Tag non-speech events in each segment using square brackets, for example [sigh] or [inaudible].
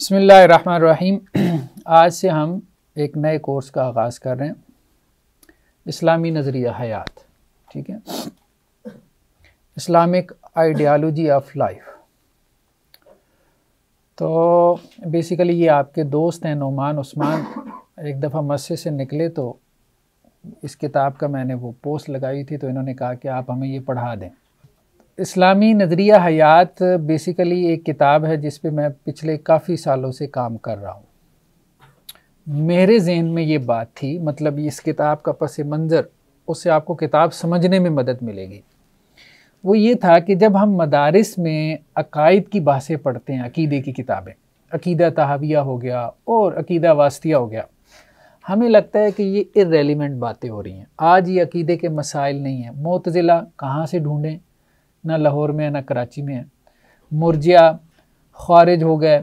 बसमीम [clears throat] आज से हम एक नए कोर्स का आगाज़ कर रहे हैं इस्लामी नज़रिया हयात ठीक है इस्लामिक आइडियालॉजी ऑफ लाइफ तो बेसिकली ये आपके दोस्त हैं नुमान उस्मान एक दफ़ा मस्से से निकले तो इस किताब का मैंने वो पोस्ट लगाई थी तो इन्होंने कहा कि आप हमें ये पढ़ा दें इस्लामी नज़रिया हयात बेसिकली एक किताब है जिस पे मैं पिछले काफ़ी सालों से काम कर रहा हूँ मेरे जहन में ये बात थी मतलब इस किताब का पस मंज़र उससे आपको किताब समझने में मदद मिलेगी वो ये था कि जब हम मदारस में अकायद की बासें पढ़ते हैं अकीदे की किताबें अकीदा तहाविया हो गया और अकीदा वास्तिया हो गया हमें लगता है कि ये इेलीवेंट बातें हो रही हैं आज ये अकीदे के मसाइल नहीं हैं मोतज़िला कहाँ से ढूँढें ना लाहौर में है ना कराची में है मुरजिया खारिज हो गए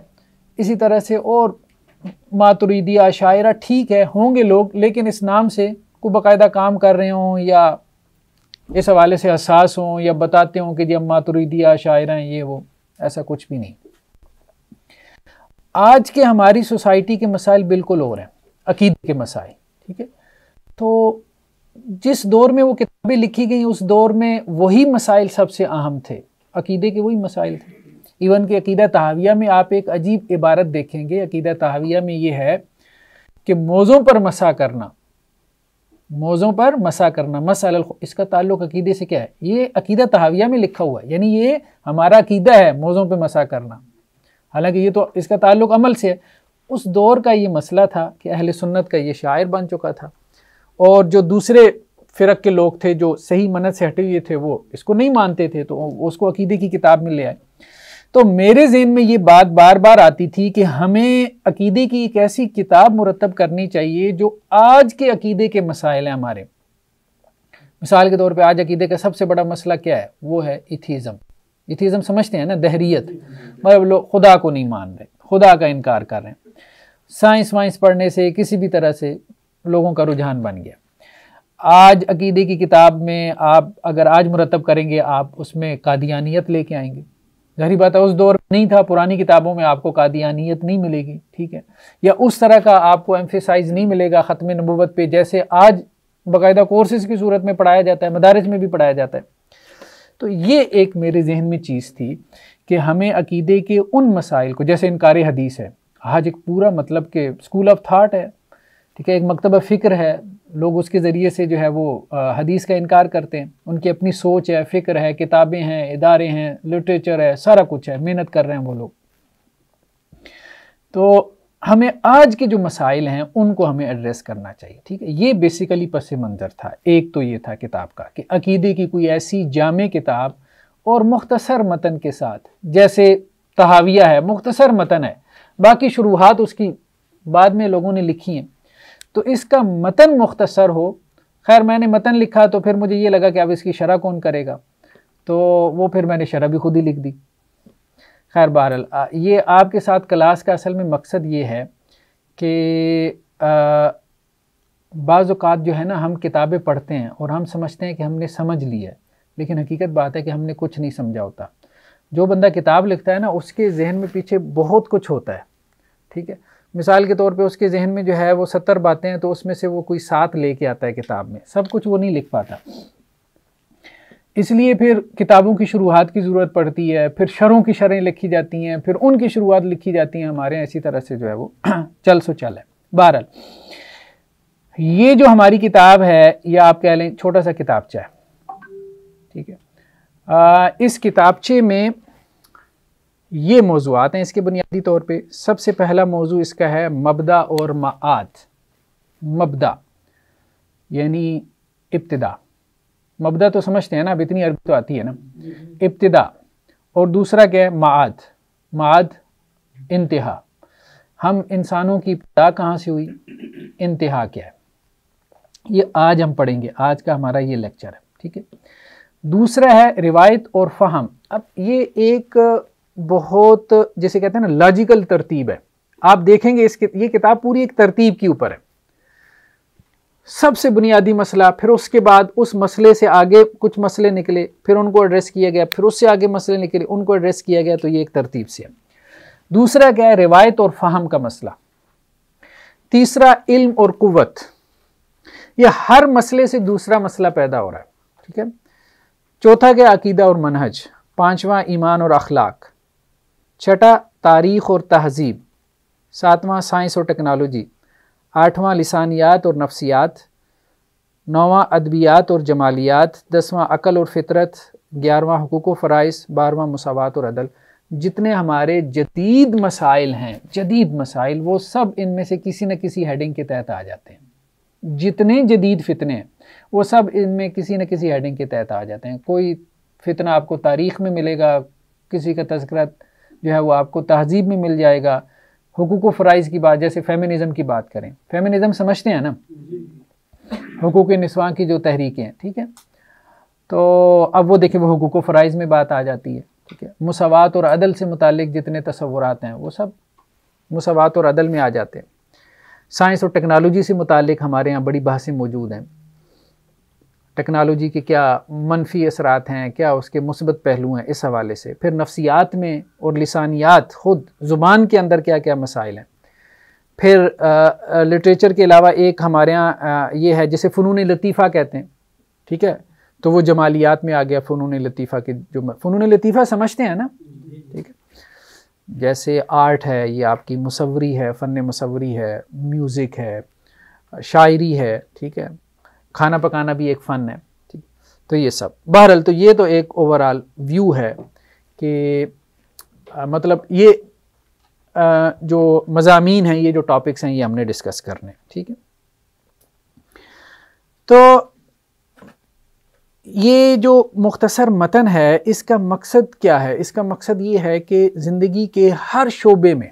इसी तरह से और मातुरीदी आशायरा ठीक है होंगे लोग लेकिन इस नाम से को बाकायदा काम कर रहे हों या इस हवाले से हसास हों या बताते हों कि जी हम मातुरीदी आशायरा हैं ये वो ऐसा कुछ भी नहीं आज के हमारी सोसाइटी के मसाइल बिल्कुल और हैं अकीदे के मसाइल ठीक है तो जिस दौर में वो किताबें लिखी गई उस दौर में वही मसाइल सबसे अहम थे अकीदे के वही मसाइल थे इवन कि अकीदा तहाविया में आप एक अजीब इबारत देखेंगे अकीदा तहविया में ये है कि मौज़ों पर मसा करना मौज़ों पर मसा करना मसाल इसका ताल्लुक अकीदे से क्या है ये अकीदा तहविया में लिखा हुआ है यानी ये हमारा अकीदा है मौज़ों पर मसा करना हालांकि ये तो इसका ताल्लुक अमल से है उस दौर का ये मसला था कि अहल सुन्नत का ये शायर बन चुका था और जो दूसरे फ़िरक के लोग थे जो सही मनत से हटे हुए थे वो इसको नहीं मानते थे तो उसको अकीदे की किताब में ले आए तो मेरे जहन में ये बात बार बार आती थी कि हमें अकीदे की एक ऐसी किताब मुरतब करनी चाहिए जो आज के अकीदे के मसाइल हैं हमारे मिसाल के तौर पे आज अकीदे का सबसे बड़ा मसला क्या है वो है इथीज़म इथीज़म समझते हैं ना दहरीत मतलब लोग खुदा को नहीं मान रहे खुदा का इनकार कर रहे हैं साइंस वाइंस पढ़ने से किसी भी तरह से लोगों का रुझान बन गया आज अकीदे की किताब में आप अगर आज मुरतब करेंगे आप उसमें कादियानियत लेके आएंगे गहरी बात है उस दौर में नहीं था पुरानी किताबों में आपको कादियानियत नहीं मिलेगी ठीक है या उस तरह का आपको एम्फेसाइज नहीं मिलेगा ख़त्म नबूबत पे जैसे आज बाकायदा कोर्सेज की सूरत में पढ़ाया जाता है मदारज में भी पढ़ाया जाता है तो ये एक मेरे जहन में चीज़ थी कि हमें अकीदे के उन मसाइल को जैसे इनकार हदीस है आज एक पूरा मतलब के स्कूल ऑफ थाट है ठीक है एक मकतब फ़िक्र है लोग उसके ज़रिए से जो है वो हदीस का इनकार करते हैं उनकी अपनी सोच है फ़िक्र है किताबें हैं इदारे हैं लिटरेचर है सारा कुछ है मेहनत कर रहे हैं वो लोग तो हमें आज के जो मसाइल हैं उनको हमें एड्रेस करना चाहिए ठीक है ये बेसिकली पस मंज़र था एक तो ये था किताब का कि अकीदे की कोई ऐसी जाम किताब और मुख्तसर मतन के साथ जैसे तहाविया है मुख्तसर मतन है बाकी शुरुआत उसकी बाद में लोगों ने लिखी हैं तो इसका मतन मुख्तसर हो खैर मैंने मतन लिखा तो फिर मुझे ये लगा कि अब इसकी शरह कौन करेगा तो वो फिर मैंने शरह भी खुद ही लिख दी खैर बहरल ये आपके साथ क्लास का असल में मकसद ये है कि बाज़ात जो है ना हम किताबें पढ़ते हैं और हम समझते हैं कि हमने समझ लिया है लेकिन हकीकत बात है कि हमने कुछ नहीं समझा होता जो बंदा किताब लिखता है ना उसके जहन में पीछे बहुत कुछ होता है ठीक है मिसाल के तौर पे उसके जहन में जो है वो सत्तर बातें हैं तो उसमें से वो कोई सात लेके आता है किताब में सब कुछ वो नहीं लिख पाता इसलिए फिर किताबों की शुरुआत की ज़रूरत पड़ती है फिर शरों की शरें लिखी जाती हैं फिर उनकी शुरुआत लिखी जाती हैं हमारे इसी तरह से जो है वो [clears throat] चल सो चल है बहरहाल ये जो हमारी किताब है या आप कह लें छोटा सा किताबचा है ठीक है आ, इस किताबचे में ये मौजूद हैं इसके बुनियादी तौर पे सबसे पहला मौजू इसका है मबदा और मात मबदा यानी इब्तदा मबदा तो समझते हैं ना अब इतनी अरबी तो आती है ना इब्तदा और दूसरा क्या है मात मात इंतहा हम इंसानों की इब्तदा कहाँ से हुई इंतहा क्या है ये आज हम पढ़ेंगे आज का हमारा ये लेक्चर है ठीक है दूसरा है रिवायत और फ़हम अब ये एक बहुत जैसे कहते हैं ना लॉजिकल तरतीब है आप देखेंगे इस ये किताब पूरी एक तरतीब के ऊपर है सबसे बुनियादी मसला फिर उसके बाद उस मसले से आगे कुछ मसले निकले फिर उनको एड्रेस किया गया फिर उससे आगे मसले निकले उनको एड्रेस किया गया तो ये एक तरतीब से है दूसरा क्या है रिवायत और फाहम का मसला तीसरा इल्म और कुत यह हर मसले से दूसरा मसला पैदा हो रहा है ठीक है चौथा क्या अकीदा और मनहज पांचवा ईमान और अखलाक छठा तारीख़ और तहज़ीब सातवां साइंस और टेक्नोलॉजी आठवां लसानियात और नफसियात नौवां अदबियात और जमालियात दसवां अकल और फितरत ग्यारहवा हकूक़ फ़राइज़ बारहवां मसावत और अदल जितने हमारे जदीद मसाइल हैं जदीद मसाइल वो सब इनमें से किसी न किसी हेडिंग के तहत आ जाते हैं जितने जदीद फितने हैं वो सब इनमें किसी न किसी हेडिंग के तहत आ जाते हैं कोई फितना आपको तारीख़ में मिलेगा किसी का तस्करा जो है वो आपको तहजीब में मिल जाएगा हकूक़ फ़राइज़ की बात जैसे फेमिनिज़म की बात करें फेमिनिज़म समझते हैं ना हकूक़ नस्वां की जो तहरीकें हैं ठीक है तो अब वो देखें वो हकूक़ फ़राइज़ में बात आ जाती है ठीक है मसावत और अदल से मुतक जितने तस्वुरा हैं वो सब मसावत और अदल में आ जाते हैं साइंस और टेक्नोलॉजी से मुतक हमारे यहाँ बड़ी बहसें मौजूद हैं टेक्नोलॉजी के क्या मनफी असरात हैं क्या उसके मुसबत पहलू हैं इस हवाले से फिर नफसियात में और लसानियात ख़ुद ज़ुबान के अंदर क्या क्या मसाइल हैं फिर लिटरेचर के अलावा एक हमारे यहाँ ये है जिसे फ़नून लतीफ़ा कहते हैं ठीक है तो वो जमालियात में आ गया फ़नून लतीफ़ा के जो फ़नून लतीफ़ा समझते हैं ना ठीक है जैसे आर्ट है ये आपकी मसवरी है फ़न मसवरी है म्यूज़िक है शायरी है ठीक है खाना पकाना भी एक फ़न है ठीक तो ये सब बहरहाल तो ये तो एक ओवरऑल व्यू है कि आ, मतलब ये आ, जो मजामी हैं ये जो टॉपिक्स हैं ये हमने डिस्कस करने ठीक है तो ये जो मुख्तसर मतन है इसका मकसद क्या है इसका मकसद ये है कि ज़िंदगी के हर शोबे में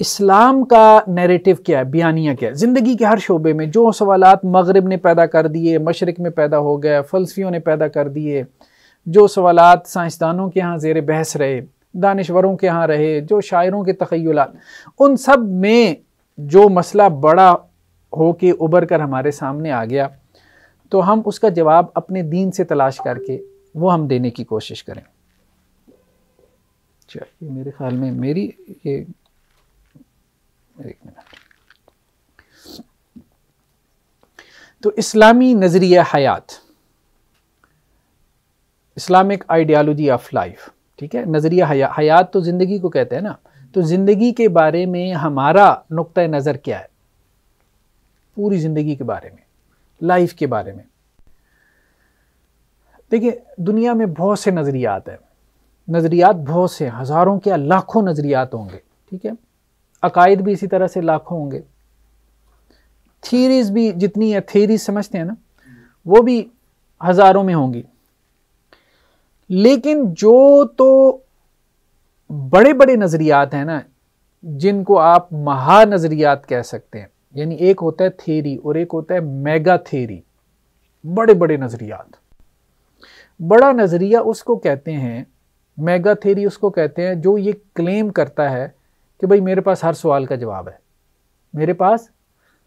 इस्लाम का नैरेटिव क्या है बयानिया क्या है ज़िंदगी के हर शोबे में जो सवाल मगरब ने पैदा कर दिए मशरक़ में पैदा हो गया फ़लसफ़ियों ने पैदा कर दिए जो सवाल साइंसदानों के यहाँ जेर बहस रहे दानश्वरों के यहाँ रहे जो शायरों के तखयल उन सब में जो मसला बड़ा हो के उभर कर हमारे सामने आ गया तो हम उसका जवाब अपने दीन से तलाश करके वो हम देने की कोशिश करें चलिए मेरे ख्याल में मेरी ये एक मिनट तो इस्लामी नज़रिया हयात इस्लामिक आइडियालॉजी ऑफ लाइफ ठीक है नज़रिया हया, हयात तो ज़िंदगी को कहते हैं ना तो ज़िंदगी के बारे में हमारा नुक़ नज़र क्या है पूरी ज़िंदगी के बारे में लाइफ के बारे में देखिए दुनिया में बहुत से नज़रियात हैं नज़रियात बहुत से हज़ारों के लाखों नज़रियात होंगे ठीक है अकायद भी इसी तरह से लाखों होंगे थीरीज भी जितनी है थीरीज समझते हैं ना वो भी हज़ारों में होंगी लेकिन जो तो बड़े बड़े नज़रियात हैं ना जिनको आप महानजरियात कह सकते हैं यानी एक होता है थेरी और एक होता है मेगा थेरी बड़े बड़े नज़रियात बड़ा नज़रिया उसको कहते हैं मेगा थेरी उसको कहते हैं जो ये क्लेम करता है कि भाई मेरे पास हर सवाल का जवाब है मेरे पास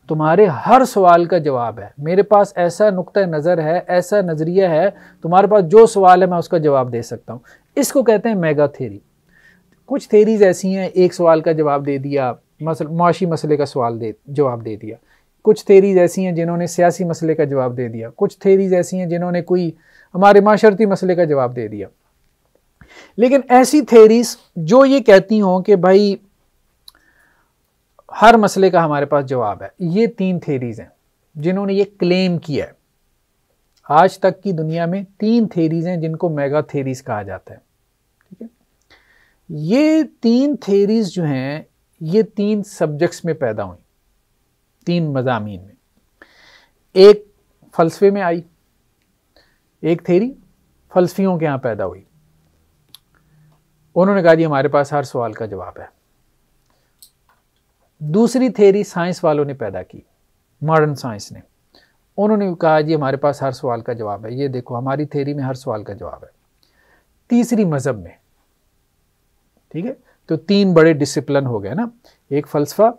तुम्हारे हर सवाल का जवाब है मेरे पास ऐसा नुक़ नज़र है ऐसा नज़रिया है तुम्हारे पास जो सवाल है मैं उसका जवाब दे सकता हूँ इसको कहते हैं मेगा थेरी कुछ थेरीज ऐसी हैं एक सवाल का जवाब दे दिया मसल माशी मसले का सवाल दे जवाब दे दिया कुछ थेरीज ऐसी हैं जिन्होंने सियासी मसले का जवाब दे दिया कुछ थेरीज ऐसी हैं जिन्होंने कोई हमारे माशरती मसले का जवाब दे दिया लेकिन ऐसी थेरीज जो ये कहती हों कि भाई हर मसले का हमारे पास जवाब है ये तीन थेरीज हैं जिन्होंने ये क्लेम किया है आज तक की दुनिया में तीन थेरीज हैं जिनको मेगा थेरीज कहा जाता है ठीक है ये तीन थेरीज जो हैं ये तीन सब्जेक्ट्स में पैदा हुई तीन मजामी में एक फलसफे में आई एक थेरी फलसफियों के यहाँ पैदा हुई उन्होंने कहा जी हमारे पास हर सवाल का जवाब है दूसरी थेरी साइंस वालों ने पैदा की मॉडर्न साइंस ने उन्होंने कहा जी हमारे पास हर सवाल का जवाब है ये देखो हमारी थेरी में हर सवाल का जवाब है तीसरी मज़हब में ठीक है तो तीन बड़े डिसिप्लिन हो गए ना एक फ़लसफ़ा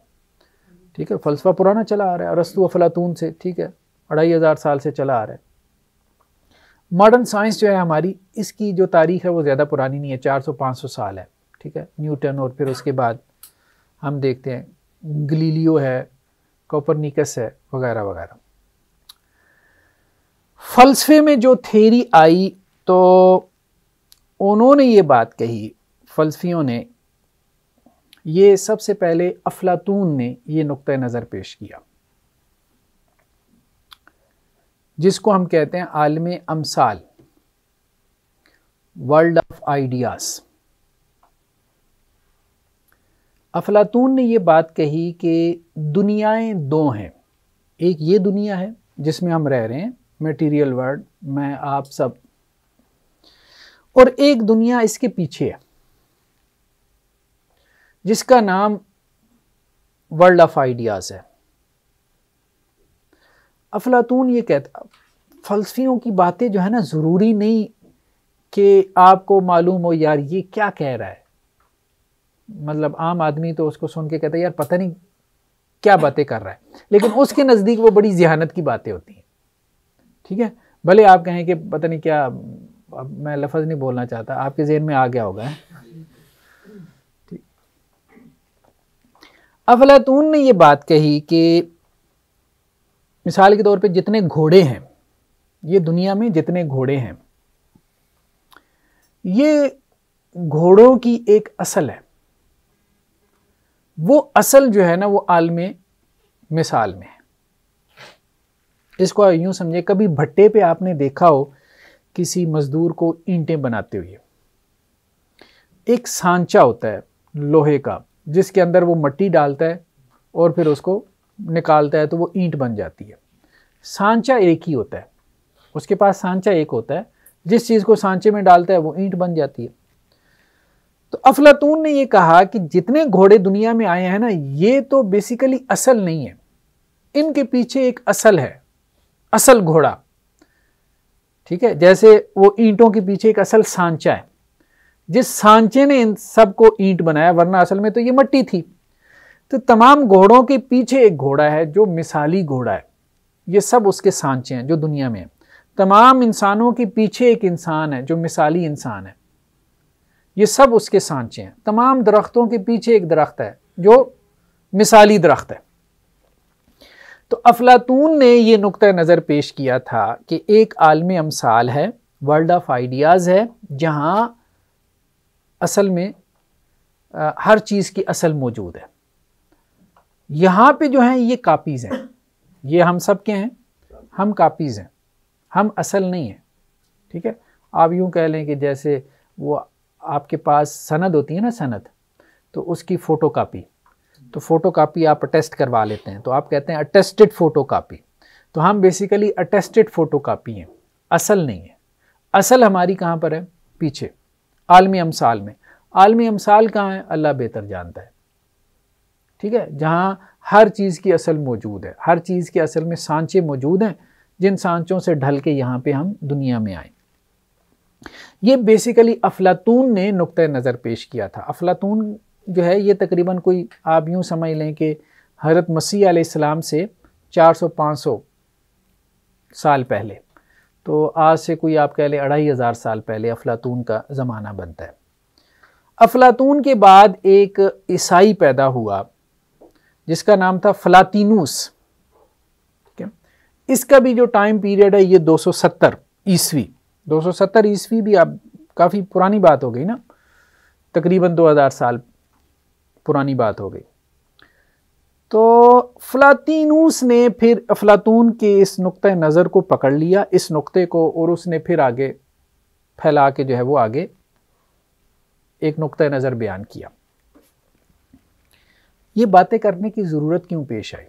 ठीक है फ़लसफ़ा पुराना चला आ रहा है अरस्तु अफलातून से ठीक है अढ़ाई हज़ार साल से चला आ रहा है मॉडर्न साइंस जो है हमारी इसकी जो तारीख है वो ज़्यादा पुरानी नहीं है चार सौ साल है ठीक है न्यूटन और फिर उसके बाद हम देखते हैं गलीलियो है कॉपरनिकस है वगैरह वगैरह फलसफे में जो थेरी आई तो उन्होंने ये बात कही फलसफियों ने ये सबसे पहले अफलातून ने ये नुक़ नज़र पेश किया जिसको हम कहते हैं आलम अमसाल वर्ल्ड ऑफ आइडियाज़ अफलातून ने ये बात कही कि दुनियाएं दो हैं एक ये दुनिया है जिसमें हम रह रहे हैं मटेरियल वर्ल्ड मैं आप सब और एक दुनिया इसके पीछे है जिसका नाम वर्ल्ड ऑफ आइडियाज़ है अफलातून ये कहता फ़लसफियों की बातें जो है ना ज़रूरी नहीं कि आपको मालूम हो यार ये क्या कह रहा है मतलब आम आदमी तो उसको सुन के कहता है यार पता नहीं क्या बातें कर रहा है लेकिन उसके नज़दीक वो बड़ी जहानत की बातें होती हैं ठीक है भले आप कहें कि पता नहीं क्या अब मैं लफज नहीं बोलना चाहता आपके जहन में आ गया होगा ठीक अफलातून ने ये बात कही कि मिसाल के तौर पे जितने घोड़े हैं ये दुनिया में जितने घोड़े हैं ये घोड़ों की एक असल है वो असल जो है ना वो आलम मिसाल में है इसको यूं समझे कभी भट्टे पे आपने देखा हो किसी मज़दूर को ईंटें बनाते हुए एक सांचा होता है लोहे का जिसके अंदर वो मट्टी डालता है और फिर उसको निकालता है तो वो ईंट बन जाती है सांचा एक ही होता है उसके पास सांचा एक होता है जिस चीज़ को सांचे में डालता है वो ईंट बन जाती है तो अफलातून ने यह कहा कि जितने घोड़े दुनिया में आए हैं ना ये तो बेसिकली असल नहीं है इनके पीछे एक असल है असल घोड़ा ठीक है जैसे वो ईंटों के पीछे एक असल सांचा है जिस सांचे ने इन सबको ईंट बनाया वरना असल में तो ये मट्टी थी तो तमाम घोड़ों के पीछे एक घोड़ा है जो मिसाली घोड़ा है ये सब उसके सांचे हैं जो दुनिया में है तमाम इंसानों के पीछे एक इंसान है जो मिसाली इंसान है ये सब उसके सांचे हैं तमाम दरख्तों के पीछे एक दरख्त है जो मिसाली दरख्त है तो अफलातून ने यह नुक़ नज़र पेश किया था कि एक आलम अमसाल है वर्ल्ड ऑफ आइडियाज़ है जहाँ असल में आ, हर चीज़ की असल मौजूद है यहाँ पे जो हैं ये कापीज़ हैं ये हम सब के हैं हम कापीज़ हैं हम असल नहीं हैं ठीक है आप यूँ कह लें कि जैसे वो आपके पास सनद होती है ना सनद तो उसकी फ़ोटो कापी तो फ़ोटो कापी आप अटेस्ट करवा लेते हैं तो आप कहते हैं अटेस्टेड फ़ोटो कापी तो हम बेसिकली अटेस्टेड फ़ोटो कापी हैं असल नहीं है असल हमारी कहाँ पर है पीछे आलमी अमसाल में आलमी अमसाल कहाँ है अल्लाह बेहतर जानता है ठीक है जहाँ हर चीज़ की असल मौजूद है हर चीज़ के असल में सांचे मौजूद हैं जिन सांचों से ढल के यहाँ पर हम दुनिया में आए ये बेसिकली अफलातून ने नुक़ नज़र पेश किया था अफलातून जो है ये तकरीबन कोई आप यूँ समझ लें कि हज़रत मसीह आसमाम से 400-500 साल पहले तो आज से कोई आप कह लें अढ़ाई हज़ार साल पहले अफलातून का ज़माना बनता है अफलातून के बाद एक ईसाई पैदा हुआ जिसका नाम था फलातिनूस इसका भी जो टाइम पीरियड है ये 270 ईस्वी 270 ईस्वी भी आप काफ़ी पुरानी बात हो गई ना तकरीबन 2000 साल पुरानी बात हो गई तो फलातीनूस ने फिर अफलातून के इस नुक़ नज़र को पकड़ लिया इस नुक़े को और उसने फिर आगे फैला के जो है वो आगे एक नुक़ नज़र बयान किया ये बातें करने की ज़रूरत क्यों पेश आई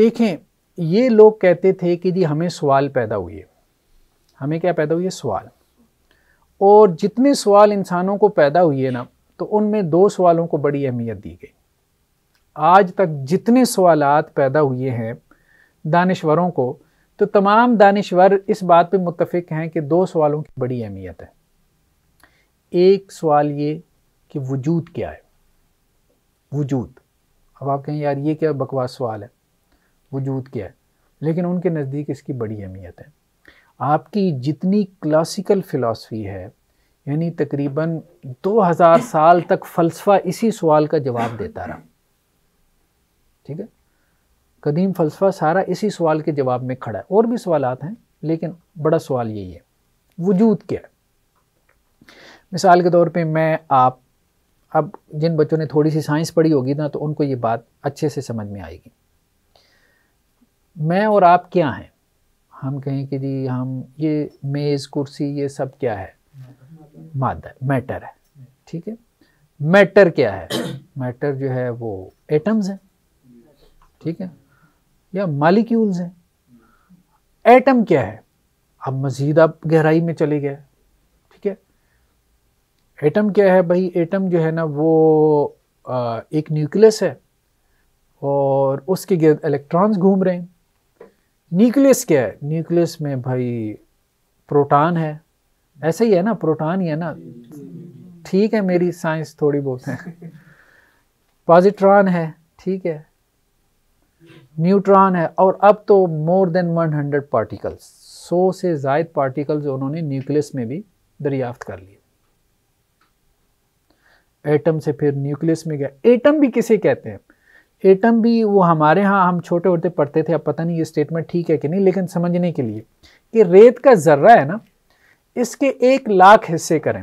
देखें ये लोग कहते थे कि जी हमें सवाल पैदा हुए हमें क्या पैदा हुए सवाल और जितने सवाल इंसानों को पैदा हुए ना तो उनमें दो सवालों को बड़ी अहमियत दी गई आज तक जितने सवाल पैदा हुए हैं दानश्वरों को तो तमाम दानश्वर इस बात पे मुतफिक हैं कि दो सवालों की बड़ी अहमियत है एक सवाल ये कि वजूद क्या है वजूद अब आप कहें यार ये क्या बकवास सवाल है वजूद के है लेकिन उनके नज़दीक इसकी बड़ी अहमियत है आपकी जितनी क्लासिकल फ़िलासफ़ी है यानी तकरीबन 2000 साल तक फ़लसफ़ा इसी सवाल का जवाब देता रहा ठीक है कदीम फ़लसफ़ा सारा इसी सवाल के जवाब में खड़ा है और भी सवाल हैं लेकिन बड़ा सवाल यही है वजूद क्या है मिसाल के तौर पे मैं आप अब जिन बच्चों ने थोड़ी सी साइंस पढ़ी होगी ना तो उनको ये बात अच्छे से समझ में आएगी मैं और आप क्या हैं हम कहें कि जी हम ये मेज़ कुर्सी ये सब क्या है मादर मैटर है ठीक है मैटर क्या है [coughs] मैटर जो है वो एटम्स हैं ठीक है या मालिक्यूल्स हैं एटम क्या है अब मज़ीद आप गहराई में चले गए ठीक है एटम क्या है भाई एटम जो है ना वो आ, एक न्यूक्लियस है और उसके गर्द इलेक्ट्रॉन्स घूम रहे हैं न्यूक्लियस क्या है न्यूक्लियस में भाई प्रोटॉन है ऐसे ही है ना प्रोटॉन ही है ना ठीक है मेरी साइंस थोड़ी बहुत है [laughs] पॉजिट्रॉन है ठीक है न्यूट्रॉन है और अब तो more than one hundred particles सौ से जायद पार्टिकल्स उन्होंने न्यूक्लियस में भी दरियाफ्त कर लिए एटम से फिर न्यूक्लियस में गया एटम भी किसे कहते हैं एटम भी वो हमारे यहाँ हम छोटे होते पढ़ते थे अब पता नहीं ये स्टेटमेंट ठीक है कि नहीं लेकिन समझने के लिए कि रेत का जर्रा है ना इसके एक लाख हिस्से करें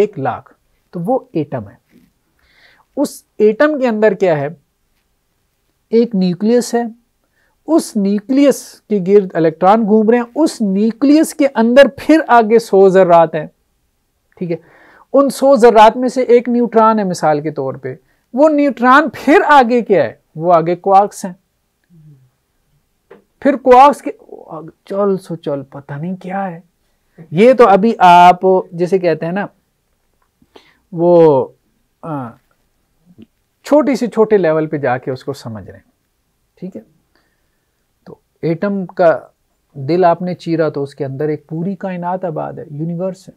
एक लाख तो वो एटम है उस एटम के अंदर क्या है एक न्यूक्लियस है उस न्यूक्लियस के गिर्द इलेक्ट्रॉन घूम रहे हैं उस न्यूक्लियस के अंदर फिर आगे सो जर्रात हैं ठीक है उन सौ जर्रात में से एक न्यूट्रॉन है मिसाल के तौर पर वो न्यूट्रॉन फिर आगे क्या है वो आगे क्वार्क्स हैं फिर क्वार्क्स के चल सो चल पता नहीं क्या है ये तो अभी आप जैसे कहते हैं ना वो आ, छोटी से छोटे लेवल पे जाके उसको समझ रहे हैं ठीक है तो एटम का दिल आपने चीरा तो उसके अंदर एक पूरी कायनात आबाद है यूनिवर्स है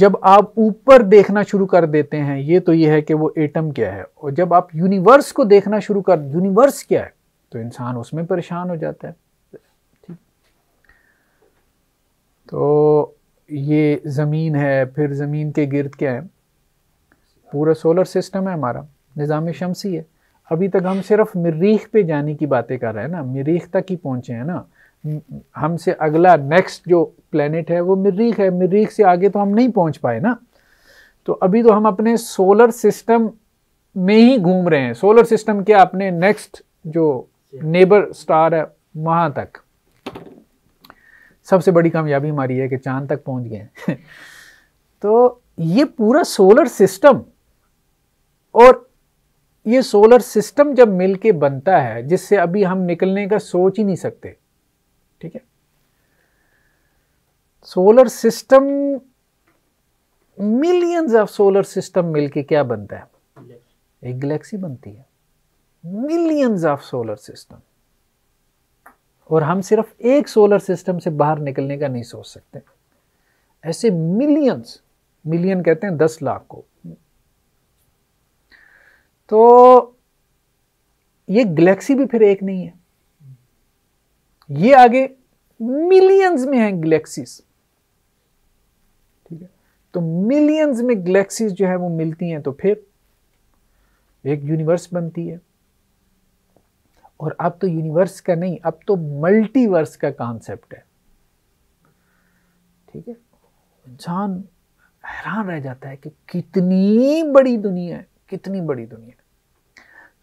जब आप ऊपर देखना शुरू कर देते हैं ये तो ये है कि वो एटम क्या है और जब आप यूनिवर्स को देखना शुरू कर यूनिवर्स क्या है तो इंसान उसमें परेशान हो जाता है ठीक तो ये ज़मीन है फिर ज़मीन के गिरद क्या है पूरा सोलर सिस्टम है हमारा निज़ाम शमसी है अभी तक हम सिर्फ मरीख पे जाने की बातें कर रहे हैं ना मरीख तक ही पहुँचे हैं ना हमसे अगला नेक्स्ट जो प्लेनेट है वो मरीख है मरीख से आगे तो हम नहीं पहुंच पाए ना तो अभी तो हम अपने सोलर सिस्टम में ही घूम रहे हैं सोलर सिस्टम के अपने नेक्स्ट जो नेबर स्टार है वहाँ तक सबसे बड़ी कामयाबी हमारी है कि चांद तक पहुँच गए [laughs] तो ये पूरा सोलर सिस्टम और ये सोलर सिस्टम जब मिलके बनता है जिससे अभी हम निकलने का सोच ही नहीं सकते ठीक है solar system millions of solar system मिलके क्या बनता है एक गैलेक्सी बनती है मिलियंस ऑफ सोलर सिस्टम और हम सिर्फ एक सोलर सिस्टम से बाहर निकलने का नहीं सोच सकते ऐसे मिलियंस मिलियन कहते हैं दस लाख को तो ये गैलेक्सी भी फिर एक नहीं है ये आगे मिलियंस में है गैलेक्सीज ठीक है तो मिलियंस में गैलेक्सीज जो है वो मिलती हैं तो फिर एक यूनिवर्स बनती है और अब तो यूनिवर्स का नहीं अब तो मल्टीवर्स का कॉन्सेप्ट है ठीक है इंसान हैरान रह जाता है कि कितनी बड़ी दुनिया है कितनी बड़ी दुनिया है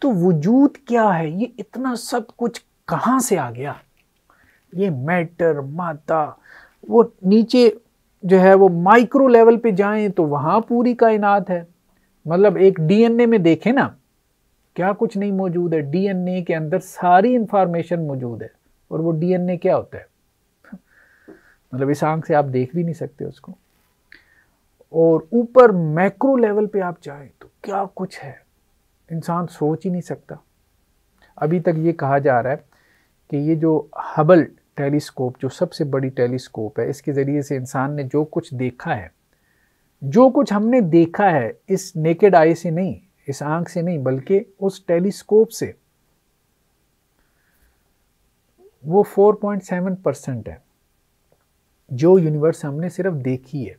तो वजूद क्या है ये इतना सब कुछ कहां से आ गया ये मैटर माता वो नीचे जो है वो माइक्रो लेवल पे जाएं तो वहां पूरी कायनात है मतलब एक डीएनए में देखें ना क्या कुछ नहीं मौजूद है डीएनए के अंदर सारी इंफॉर्मेशन मौजूद है और वो डीएनए क्या होता है मतलब इस आंख से आप देख भी नहीं सकते उसको और ऊपर मैक्रो लेवल पे आप जाएं तो क्या कुछ है इंसान सोच ही नहीं सकता अभी तक ये कहा जा रहा है कि ये जो हबल टेलीस्कोप जो सबसे बड़ी टेलीस्कोप है इसके ज़रिए से इंसान ने जो कुछ देखा है जो कुछ हमने देखा है इस नेकेड आई से नहीं इस आंख से नहीं बल्कि उस टेलीस्कोप से वो 4.7 परसेंट है जो यूनिवर्स हमने सिर्फ देखी है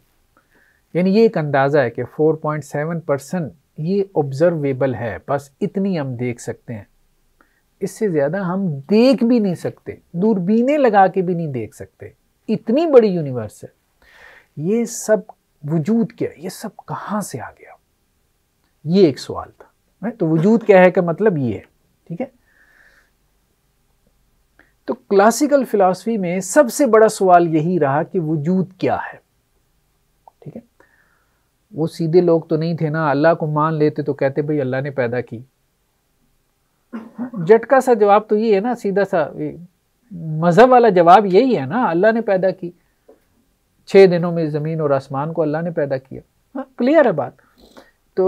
यानी ये एक अंदाज़ा है कि 4.7 परसेंट ये ऑब्जर्वेबल है बस इतनी हम देख सकते हैं इससे ज़्यादा हम देख भी नहीं सकते दूरबीने लगा के भी नहीं देख सकते इतनी बड़ी यूनिवर्स है ये सब वजूद क्या ये सब कहाँ से आ गया ये एक सवाल था नहीं? तो वजूद क्या है का मतलब ये है ठीक है तो क्लासिकल फिलासफी में सबसे बड़ा सवाल यही रहा कि वजूद क्या है ठीक है वो सीधे लोग तो नहीं थे ना अल्लाह को मान लेते तो कहते भाई अल्लाह ने पैदा की झटका सा जवाब तो ये है ना सीधा सा मज़हब वाला जवाब यही है ना अल्लाह ने पैदा की छः दिनों में ज़मीन और आसमान को अल्लाह ने पैदा किया हाँ क्लियर है बात तो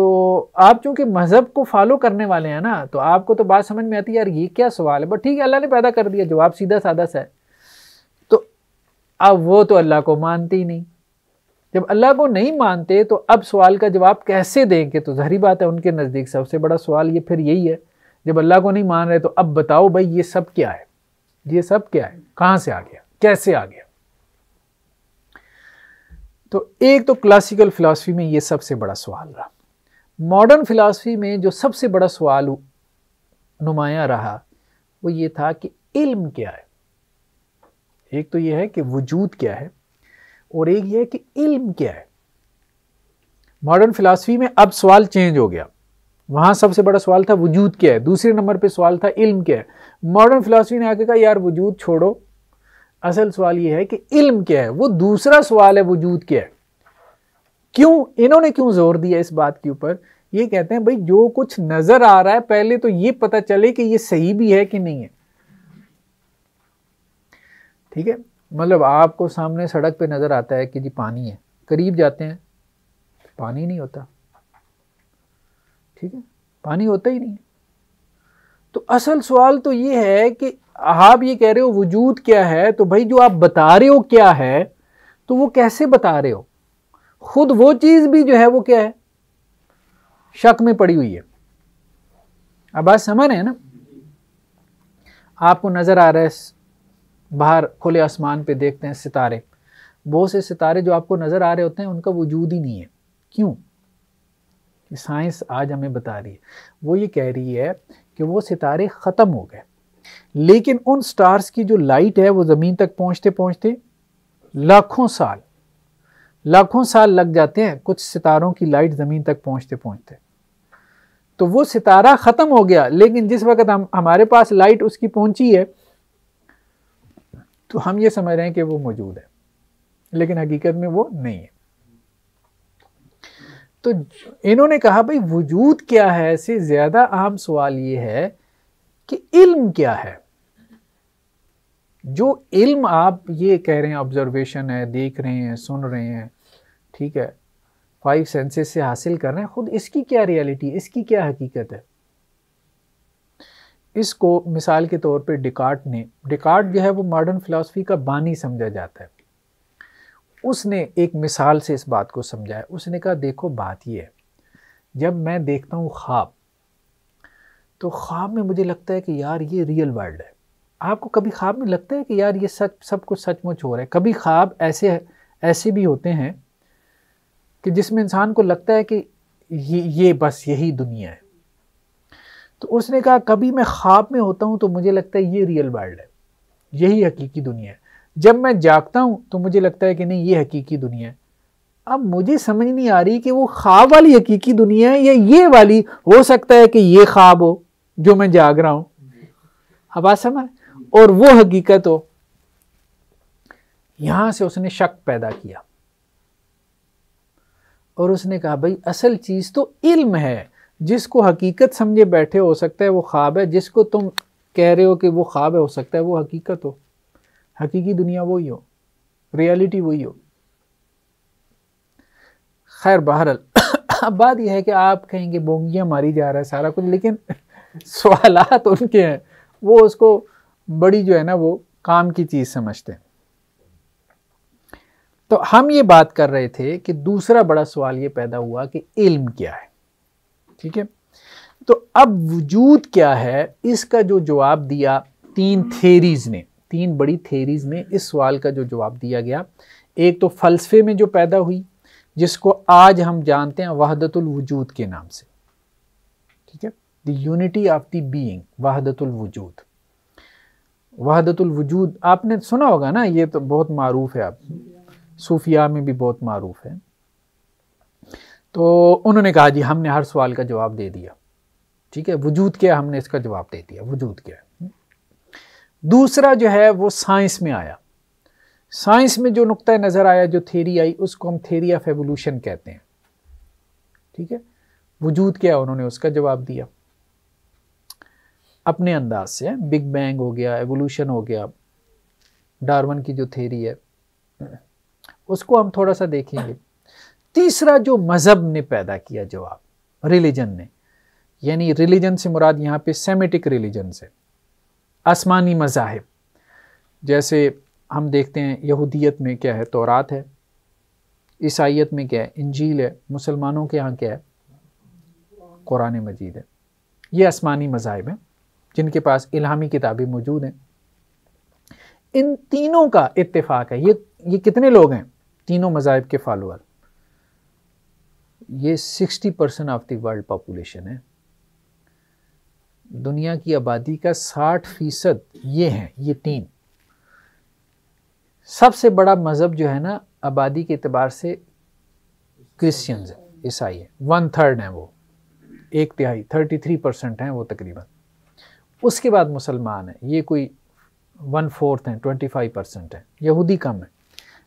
आप चूंकि मज़हब को फॉलो करने वाले हैं ना तो आपको तो बात समझ में आती है यार ये क्या सवाल है बट ठीक है अल्लाह ने पैदा कर दिया जवाब सीधा साधा सा है तो अब वो तो अल्लाह को मानते ही नहीं जब अल्लाह को नहीं मानते तो अब सवाल का जवाब कैसे देंगे तो जहरी बात है उनके नज़दीक सबसे बड़ा सवाल ये फिर यही है जब अल्लाह को नहीं मान रहे तो अब बताओ भाई ये सब क्या है ये सब क्या है कहां से आ गया कैसे आ गया तो एक तो क्लासिकल फिलासफी में ये सबसे बड़ा सवाल रहा मॉडर्न फिलासफी में जो सबसे बड़ा सवाल नुमाया रहा वो ये था कि इल्म क्या है एक तो ये है कि वजूद क्या है और एक ये है कि इल्म क्या है मॉडर्न फिलासफी में अब सवाल चेंज हो गया वहाँ सबसे बड़ा सवाल था वजूद क्या है दूसरे नंबर पे सवाल था इल्म क्या है मॉडर्न फिलासफी ने आके कहा यार वजूद छोड़ो असल सवाल ये है कि इल्म क्या है वो दूसरा सवाल है वजूद क्या है क्यों इन्होंने क्यों जोर दिया इस बात के ऊपर ये कहते हैं भाई जो कुछ नज़र आ रहा है पहले तो ये पता चले कि ये सही भी है कि नहीं है ठीक है मतलब आपको सामने सड़क पर नज़र आता है कि जी पानी है करीब जाते हैं पानी नहीं होता ठीक है पानी होता ही नहीं तो असल सवाल तो ये है कि आप ये कह रहे हो वजूद क्या है तो भाई जो आप बता रहे हो क्या है तो वो कैसे बता रहे हो खुद वो चीज़ भी जो है वो क्या है शक में पड़ी हुई है अब बात समझ रहे हैं ना आपको नज़र आ रहा है बाहर खुले आसमान पे देखते हैं सितारे बहुत से सितारे जो आपको नज़र आ रहे होते हैं उनका वजूद ही नहीं है क्यों कि साइंस आज हमें बता रही है वो ये कह रही है कि वो सितारे ख़त्म हो गए लेकिन उन स्टार्स की जो लाइट है वो ज़मीन तक पहुंचते पहुंचते लाखों साल लाखों साल लग जाते हैं कुछ सितारों की लाइट ज़मीन तक पहुंचते पहुंचते तो वो सितारा ख़त्म हो गया लेकिन जिस वक्त हम हमारे पास लाइट उसकी पहुंची है तो हम ये समझ रहे हैं कि वो मौजूद है लेकिन हकीकत में वो नहीं है तो इन्होंने कहा भाई वजूद क्या है से ज़्यादा आम सवाल ये है कि इल्म क्या है जो इल्म आप ये कह रहे हैं ऑब्जर्वेशन है देख रहे हैं सुन रहे हैं ठीक है फाइव सेंसेस से हासिल कर रहे हैं खुद इसकी क्या रियलिटी इसकी क्या हकीकत है इसको मिसाल के तौर पे डिकार्ट ने डिकार्ट जो है वो मॉडर्न फ़िलासफ़ी का बानी समझा जाता है उसने एक मिसाल से इस बात को समझाया उसने कहा देखो बात यह है जब मैं देखता हूँ ख्वाब तो ख्वाब में मुझे लगता है कि यार ये रियल वर्ल्ड है आपको कभी ख्वाब में लगता है कि यार ये सच सब कुछ सचमुच हो रहा है कभी ख्वाब ऐसे ऐसे भी होते हैं कि जिसमें इंसान को लगता है कि ये ये बस यही दुनिया है तो उसने कहा कभी मैं ख्वाब में होता हूँ तो मुझे लगता है ये रियल वर्ल्ड है यही हकीकी दुनिया है जब मैं जागता हूँ तो मुझे लगता है कि नहीं ये हकीकी दुनिया है अब मुझे समझ नहीं आ रही कि वो ख्वाब वाली हकीकी दुनिया है या ये वाली हो सकता है कि ये ख्वाब हो जो मैं जाग रहा हूँ अब आज समझ और वो हकीकत हो यहां से उसने शक पैदा किया और उसने कहा भाई असल चीज़ तो इल्म है जिसको हकीकत समझे बैठे हो सकता है वो ख्वाब है जिसको तुम कह रहे हो कि वो ख्वाब है हो सकता है वो हकीकत हो हकीकी दुनिया वही हो रियलिटी वही हो खैर बहरल अब बात यह है कि आप कहेंगे बोंगियाँ मारी जा रहा है सारा कुछ लेकिन सवाल उनके हैं वो उसको बड़ी जो है ना वो काम की चीज़ समझते हैं तो हम ये बात कर रहे थे कि दूसरा बड़ा सवाल ये पैदा हुआ कि इल्म क्या है ठीक है तो अब वजूद क्या है इसका जो जवाब दिया तीन थेरीज ने तीन बड़ी थेरीज में इस सवाल का जो जवाब दिया गया एक तो फलसफे में जो पैदा हुई जिसको आज हम जानते हैं वहदतुल वजूद के नाम से ठीक है the unity of the being वहदतुल वजूद वहदतुल वजूद आपने सुना होगा ना ये तो बहुत मारूफ है आप सूफिया में भी बहुत मारूफ है तो उन्होंने कहा जी हमने हर सवाल का जवाब दे दिया ठीक है वजूद क्या हमने इसका जवाब दे दिया वजूद क्या दूसरा जो है वो साइंस में आया साइंस में जो नुकता नज़र आया जो थेरी आई उसको हम थेरी ऑफ एवोल्यूशन कहते हैं ठीक है वजूद क्या उन्होंने उसका जवाब दिया अपने अंदाज से बिग बैंग हो गया एवोल्यूशन हो गया डार्वन की जो थेरी है उसको हम थोड़ा सा देखेंगे तीसरा जो मज़हब ने पैदा किया जवाब रिलीजन ने यानी रिलीजन से मुराद यहाँ पे सेमेटिक रिलीजन से आसमानी मज़ाहब जैसे हम देखते हैं यहूदियत में क्या है तोरात है ईसाइत में क्या है इंजील है मुसलमानों के यहाँ क्या है कुरान मजीद है ये आसमानी मज़ाहब हैं जिनके पास इलामी किताबें मौजूद हैं इन तीनों का इतफ़ाक़ है ये ये कितने लोग हैं तीनों मज़ाहब के फॉलोअर ये sixty percent of the world population है दुनिया की आबादी का 60 फीसद ये हैं ये तीन सबसे बड़ा मज़हब जो है ना आबादी के अतबार से क्रिश्चियंस है ईसाई है वन थर्ड हैं वो एक तिहाई थर्टी थ्री परसेंट हैं वो तकरीबन उसके बाद मुसलमान हैं ये कोई वन फोर्थ हैं ट्वेंटी फाइव परसेंट हैं यहूदी कम है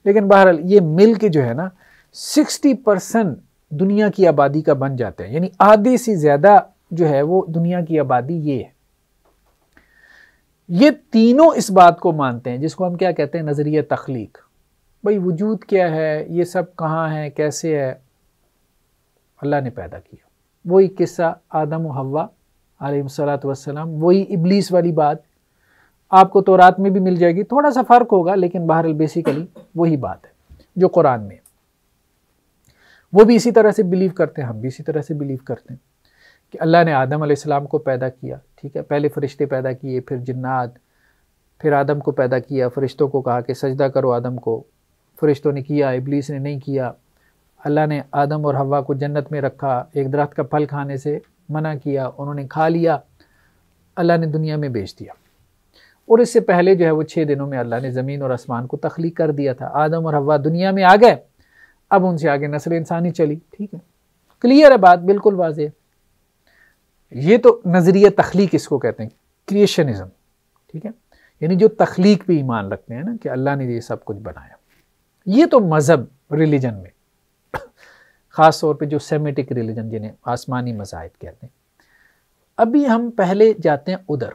लेकिन बहरहाल ये मिल के जो है ना सिक्सटी परसेंट दुनिया की आबादी का बन जाते हैं यानी आधे से ज़्यादा जो है वो दुनिया की आबादी ये है ये तीनों इस बात को मानते हैं जिसको हम क्या कहते हैं नज़रिया तख्लीक भाई वजूद क्या है ये सब कहाँ है कैसे है अल्लाह ने पैदा किया वही किस्सा आदम हवा आलत वसलाम वही इबलीस वाली बात आपको तो रात में भी मिल जाएगी थोड़ा सा फ़र्क होगा लेकिन बहरल बेसिकली वही बात है जो कुरान में वो भी इसी तरह से बिलीव करते हैं हम भी इसी तरह से बिलीव करते हैं कि अल्लाह ने आदम सलाम को पैदा किया ठीक है पहले फरिश्ते पैदा किए फिर जन्नात फिर आदम को पैदा किया फरिश्तों को कहा कि सजदा करो आदम को फरिश्तों ने किया इबलीस ने नहीं किया अल्लाह ने आदम और हवा को जन्नत में रखा एक दरख्त का फल खाने से मना किया उन्होंने खा लिया अल्लाह ने दुनिया में बेच दिया और इससे पहले जो है वो छः दिनों में अल्लाह ने ज़मीन और आसमान को तख्लीक कर दिया था आदम और हवा दुनिया में आ गए अब उनसे आगे नसल इंसानी चली ठीक है क्लियर है बात बिल्कुल वाज ये तो नज़रिया तख्लीक इसको कहते हैं क्रिएशनिज्म ठीक है यानी जो तख्लीक पे ईमान रखते हैं ना कि अल्लाह ने ये सब कुछ बनाया ये तो मज़हब रिलीजन में [coughs] ख़ास तौर पे जो सेमेटिक रिलीजन जिन्हें आसमानी मजाहब कहते हैं अभी हम पहले जाते हैं उधर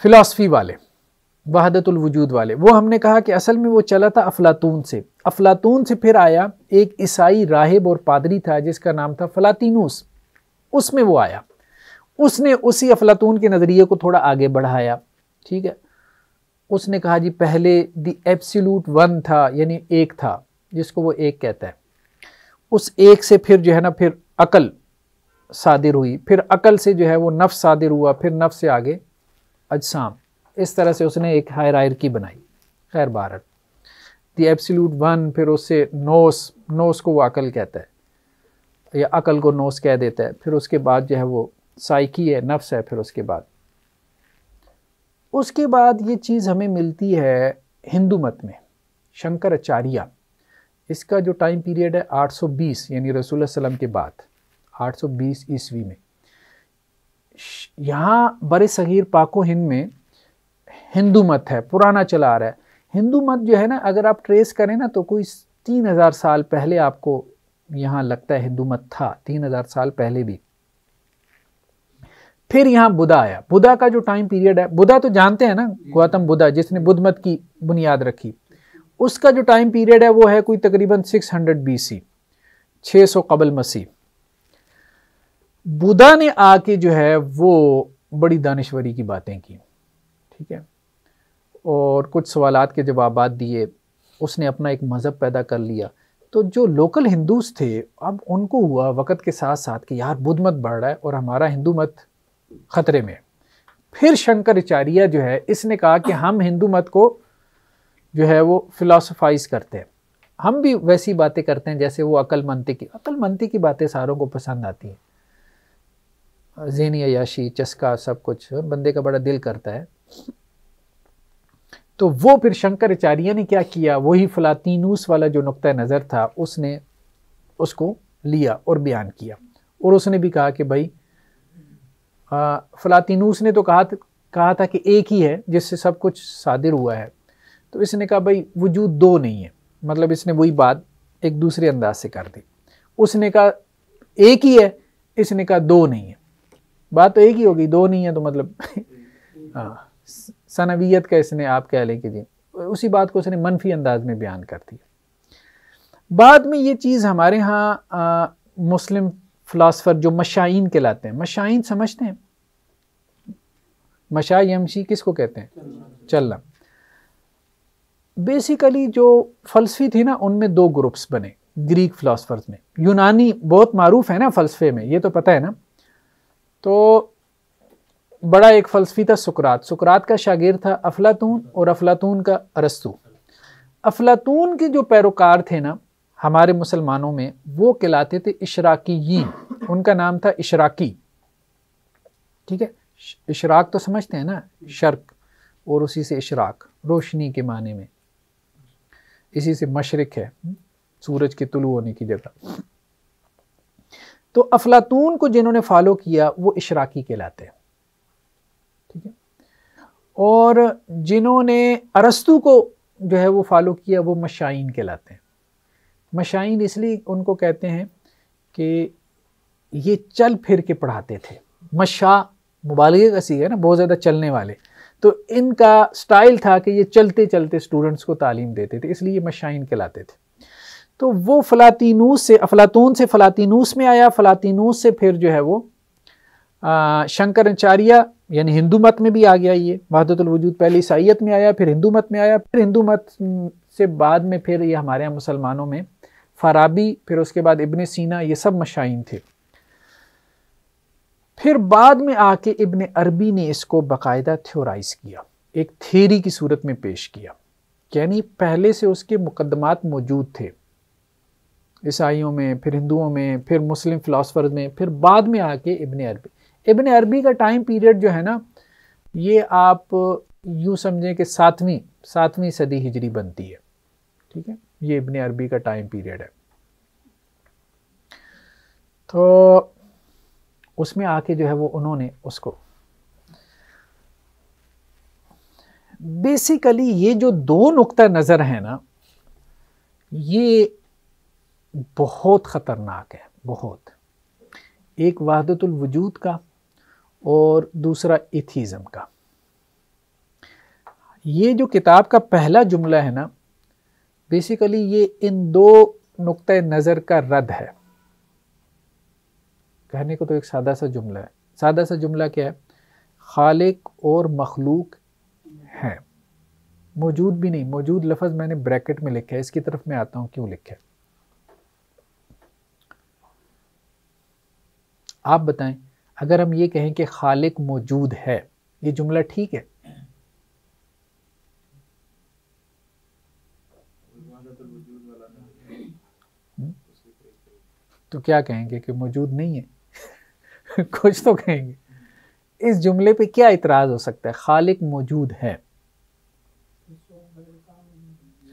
फ़िलासफ़ी वाले वहादतुलवजूद वाले वो हमने कहा कि असल में वो चला था अफलातून से अफलातून से फिर आया एक ईसाई राहिब और पादरी था जिसका नाम था फ़लातीनूस उसमें वो आया उसने उसी अफलातून के नज़रिए को थोड़ा आगे बढ़ाया ठीक है उसने कहा जी पहले द एब्सोल्यूट वन था यानी एक था जिसको वो एक कहता है उस एक से फिर जो है ना फिर अकल सादिर हुई फिर अकल से जो है वो नफ्स सादिर हुआ फिर नफ से आगे अजसाम इस तरह से उसने एक हायर की बनाई खैर बारत दी एब्सोल्यूट वन फिर उससे नोस नोस को वो अकल कहता है या अकल को नोस कह देता है फिर उसके बाद जो है वो साइकी है नफ्स है फिर उसके बाद उसके बाद ये चीज़ हमें मिलती है हिंदू मत में शंकराचार्य इसका जो टाइम पीरियड है 820 यानी रसूल सलम के बाद 820 ईस्वी में यहाँ बर सग़ीर पाको हिंद में हिंदू मत है पुराना चला आ रहा है हिंदू मत जो है ना अगर आप ट्रेस करें ना तो कोई तीन हज़ार साल पहले आपको यहाँ लगता है हिंदू मत था तीन हजार साल पहले भी फिर यहाँ बुधा आया बुधा का जो टाइम पीरियड है बुधा तो जानते हैं ना गौतम बुधा जिसने बुद्ध मत की बुनियाद रखी उसका जो टाइम पीरियड है वो है कोई तकरीबन 600 हंड्रेड बी सी छः सौ कबल मसीह बुधा ने आके जो है वो बड़ी दानश्वरी की बातें की ठीक है और कुछ सवालात के जवाब दिए उसने अपना एक मज़हब पैदा कर लिया तो जो लोकल हिंदूज थे अब उनको हुआ वक़्त के साथ साथ कि यार बुद्ध मत बढ़ रहा है और हमारा हिंदू मत ख़तरे में फिर शंकराचार्य जो है इसने कहा कि हम हिंदू मत को जो है वो फिलासफाइज करते हैं हम भी वैसी बातें करते हैं जैसे वो अकलमंदी की अकलमंदी की बातें सारों को पसंद आती हैं जहनी याशी चस्का सब कुछ बंदे का बड़ा दिल करता है तो वो फिर शंकराचार्य ने क्या किया वही फलातीनूस वाला जो नुक़ नज़र था उसने उसको लिया और बयान किया और उसने भी कहा कि भाई फलातीनूस ने तो कहा कहा था कि एक ही है जिससे सब कुछ सादिर हुआ है तो इसने कहा भाई वजूद दो नहीं है मतलब इसने वही बात एक दूसरे अंदाज से कर दी उसने कहा एक ही है इसने कहा दो नहीं है बात तो एक ही होगी दो नहीं है तो मतलब [laughs] हाँ सनवियत का इसने आप कह लें कि जी उसी बात को उसने मनफी अंदाज में बयान कर दिया बाद में ये चीज़ हमारे यहाँ मुस्लिम फ़िलासफ़र जो मशाइन कहलाते हैं मशाइन समझते हैं मशा यमशी किसको कहते हैं चलना बेसिकली जो फ़लसफ़ी थी ना उनमें दो ग्रुप्स बने ग्रीक फ़िलासफ़र्स में यूनानी बहुत मरूफ है ना फ़लसफ़े में ये तो पता है ना तो बड़ा एक फ़लसफ़ी था सुकरात सुकरात का शागिर था अफलातून और अफलातून का अरस्तु अफलातून के जो पैरोकार थे ना हमारे मुसलमानों में वो कहलाते थे इशराकी उनका नाम था इशराकी ठीक है इशराक तो समझते हैं ना शर्क और उसी से इशराक रोशनी के माने में इसी से मशरक है हम्म? सूरज के तुलू होने की जगह तो अफलातून को जिन्होंने फॉलो किया वो इशराकी कहलाते हैं और जिन्होंने अरस्तु को जो है वो फॉलो किया वो मशाइन कहलाते हैं मशाइन इसलिए उनको कहते हैं कि ये चल फिर के पढ़ाते थे मशा मुबालगे का सी है ना बहुत ज़्यादा चलने वाले तो इनका स्टाइल था कि ये चलते चलते स्टूडेंट्स को तालीम देते थे इसलिए मशाइन कहलाते थे तो वो फलातीनूस से अफलातून से फलातीनूस में आया फलातीनूस से फिर जो है वो शंकराचार्य यानी हिंदू मत में भी आ गया ये वहादतुल वजूद पहले ईसाइत में आया फिर हिंदू मत में आया फिर हिंदू मत से बाद में फिर ये हमारे यहाँ मुसलमानों में फराबी फिर उसके बाद इबन सीना ये सब मशाइन थे फिर बाद में आके इबन अरबी ने इसको बाकायदा थ्योराइज किया एक थेरी की सूरत में पेश किया यानी पहले से उसके मुकदमात मौजूद थे ईसाइयों में फिर हिंदुओं में फिर मुस्लिम फ़िलासफ़र्स में फिर बाद में आके इबन अरबी इबन अरबी का टाइम पीरियड जो है ना ये आप यूँ समझें कि सातवीं सातवीं सदी हिजरी बनती है ठीक है ये इबन अरबी का टाइम पीरियड है तो उसमें आके जो है वो उन्होंने उसको बेसिकली ये जो दो नुकता नज़र है ना ये बहुत ख़तरनाक है बहुत एक वहदतुल वजूद का और दूसरा इथीजम का ये जो किताब का पहला जुमला है ना बेसिकली ये इन दो नुक़ नज़र का रद्द है कहने को तो एक सादा सा जुमला है सादा सा जुमला क्या है खालिक और मखलूक हैं मौजूद भी नहीं मौजूद लफज मैंने ब्रैकेट में लिखा है इसकी तरफ मैं आता हूँ क्यों लिखा है आप बताएं अगर हम ये कहें कि खालिक मौजूद है ये जुमला ठीक है हम्म? तो क्या कहेंगे कि मौजूद नहीं है [laughs] कुछ तो कहेंगे इस जुमले पे क्या इतराज़ हो सकता है खालिक मौजूद है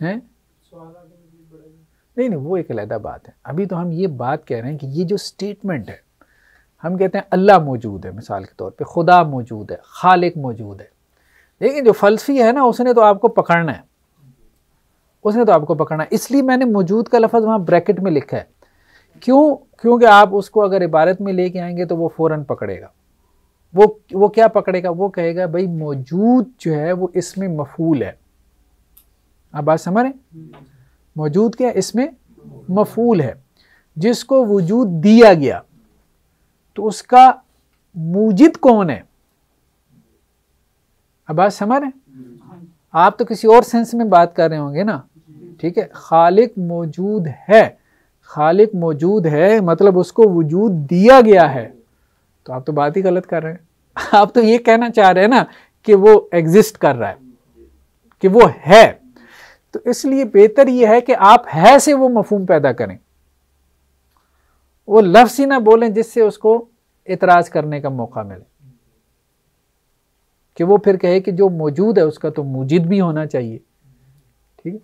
हैं नहीं नहीं वो एक अलहदा बात है अभी तो हम ये बात कह रहे हैं कि ये जो स्टेटमेंट है हम कहते हैं अल्लाह मौजूद है मिसाल के तौर पे खुदा मौजूद है खालिक मौजूद है लेकिन जो फलसफी है ना उसने तो आपको पकड़ना है उसने तो आपको पकड़ना है इसलिए मैंने मौजूद का लफ्ज़ वहाँ ब्रैकेट में लिखा है क्यों क्योंकि आप उसको अगर इबारत में लेके आएंगे तो वो फ़ौर पकड़ेगा वो वो क्या पकड़ेगा वो कहेगा भाई मौजूद जो है वो इसमें मफूल है आप बात समझ रहे मौजूद क्या इसमें मफूल है जिसको वजूद दिया गया तो उसका मूजिद कौन है अब बात समझ रहे आप तो किसी और सेंस में बात कर रहे होंगे ना ठीक है खालिक मौजूद है खालिक मौजूद है मतलब उसको वजूद दिया गया है तो आप तो बात ही गलत कर रहे हैं [laughs] आप तो ये कहना चाह रहे हैं ना कि वो एग्जिस्ट कर रहा है कि वो है तो इसलिए बेहतर ये है कि आप है से वो मफहम पैदा करें वो लफ्ज़ ही ना बोलें जिससे उसको इतराज करने का मौका मिले कि वो फिर कहे कि जो मौजूद है उसका तो मुजिद भी होना चाहिए ठीक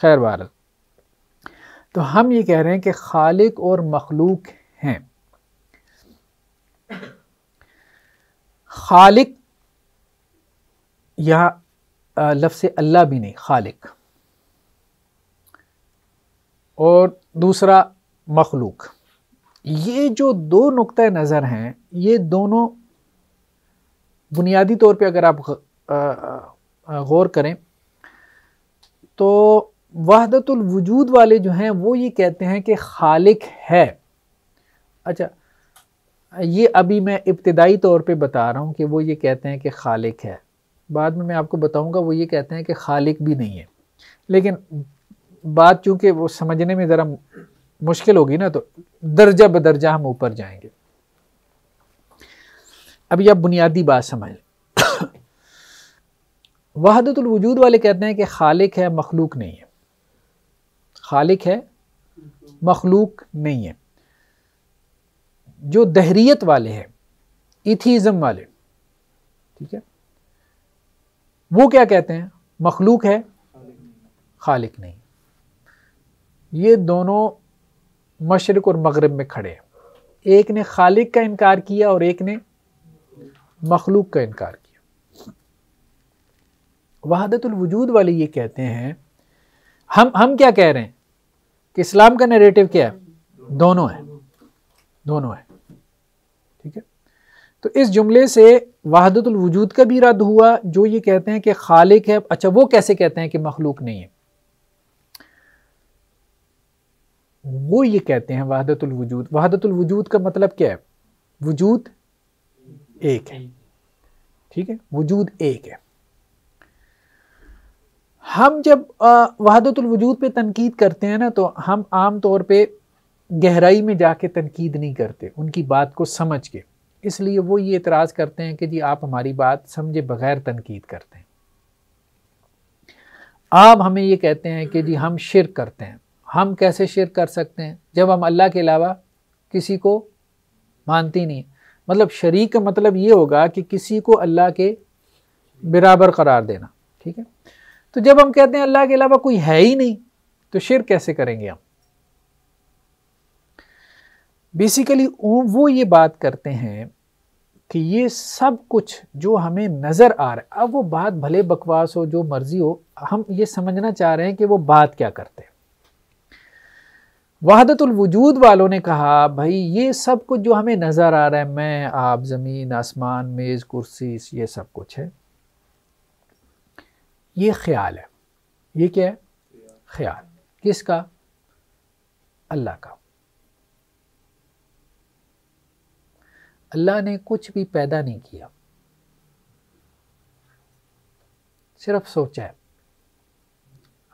खैर भारत तो हम ये कह रहे हैं कि खालिक और मखलूक हैं खालिक या लफ्स अल्लाह भी नहीं खालिक और दूसरा मखलूक ये जो दो नुक़ नज़र हैं ये दोनों बुनियादी तौर पे अगर आप गौर करें तो वहदतुल वजूद वाले जो हैं वो ये कहते हैं कि खालिक है अच्छा ये अभी मैं इब्तदाई तौर पे बता रहा हूँ कि वो ये कहते हैं कि खालिक है बाद में मैं आपको बताऊँगा वो ये कहते हैं कि खालिक भी नहीं है लेकिन बात चूँकि वो समझने में ज़रा मुश्किल होगी ना तो दर्जा बदर्जा हम ऊपर जाएंगे अब यह बुनियादी बात समझ लें [coughs] वहादतुल वजूद वाले कहते हैं कि खालिक है मखलूक नहीं है खालिक है मखलूक नहीं है जो दहरीत वाले हैं इथीज़म वाले ठीक है वो क्या कहते हैं मखलूक है खालिक नहीं ये दोनों मशरक और मगरब में खड़े हैं एक ने खालिक का इनकार किया और एक ने मखलूक का इनकार किया वहादतुलवजूद वाले ये कहते हैं हम हम क्या कह रहे हैं कि इस्लाम का नेरेटिव क्या है दोनों है दोनों है ठीक है तो इस जुमले से वहादतुलवजूद का भी रद्द हुआ जो ये कहते हैं कि खालिक है अच्छा वो कैसे कहते हैं कि मखलूक नहीं है वो ये कहते हैं वहादतुल वजूद वहादतुल वजूद का मतलब क्या है वजूद एक है ठीक है वजूद एक है हम जब वहादतुल वजूद पे तनकीद करते हैं ना तो हम आम तौर पे गहराई में जाके तनकीद नहीं करते उनकी बात को समझ के इसलिए वो ये इतराज़ करते हैं कि जी आप हमारी बात समझे बगैर तनकीद करते हैं आप हमें ये कहते हैं कि जी हम शिर करते हैं हम कैसे शेयर कर सकते हैं जब हम अल्लाह के अलावा किसी को मानती नहीं मतलब शरीक का मतलब ये होगा कि किसी को अल्लाह के बराबर करार देना ठीक है तो जब हम कहते हैं अल्लाह के अलावा कोई है ही नहीं तो शेर कैसे करेंगे हम बेसिकली वो ये बात करते हैं कि ये सब कुछ जो हमें नज़र आ रहा है अब वो बात भले बकवास हो जो मर्जी हो हम ये समझना चाह रहे हैं कि वो बात क्या करते हैं वहादतुल वजूद वालों ने कहा भाई ये सब कुछ जो हमें नज़र आ रहा है मैं आप ज़मीन आसमान मेज़ कुर्सी ये सब कुछ है ये ख्याल है ये क्या है ख्याल किसका अल्लाह का अल्लाह ने कुछ भी पैदा नहीं किया सिर्फ सोचा है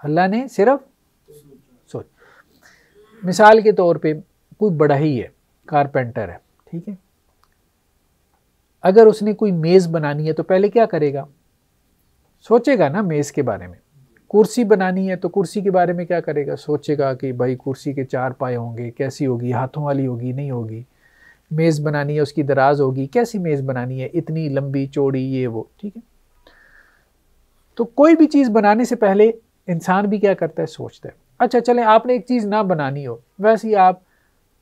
अल्लाह ने सिर्फ मिसाल के तौर पे कोई बड़ा ही है कारपेंटर है ठीक है अगर उसने कोई मेज़ बनानी है तो पहले क्या करेगा सोचेगा ना मेज़ के बारे में कुर्सी बनानी है तो कुर्सी के बारे में क्या करेगा सोचेगा कि भाई कुर्सी के चार पाए होंगे कैसी होगी हाथों वाली होगी नहीं होगी मेज़ बनानी है उसकी दराज होगी कैसी मेज़ बनानी है इतनी लंबी चौड़ी ये वो ठीक है तो कोई भी चीज़ बनाने से पहले इंसान भी क्या करता है सोचता है अच्छा चलें आपने एक चीज़ ना बनानी हो वैसे ही आप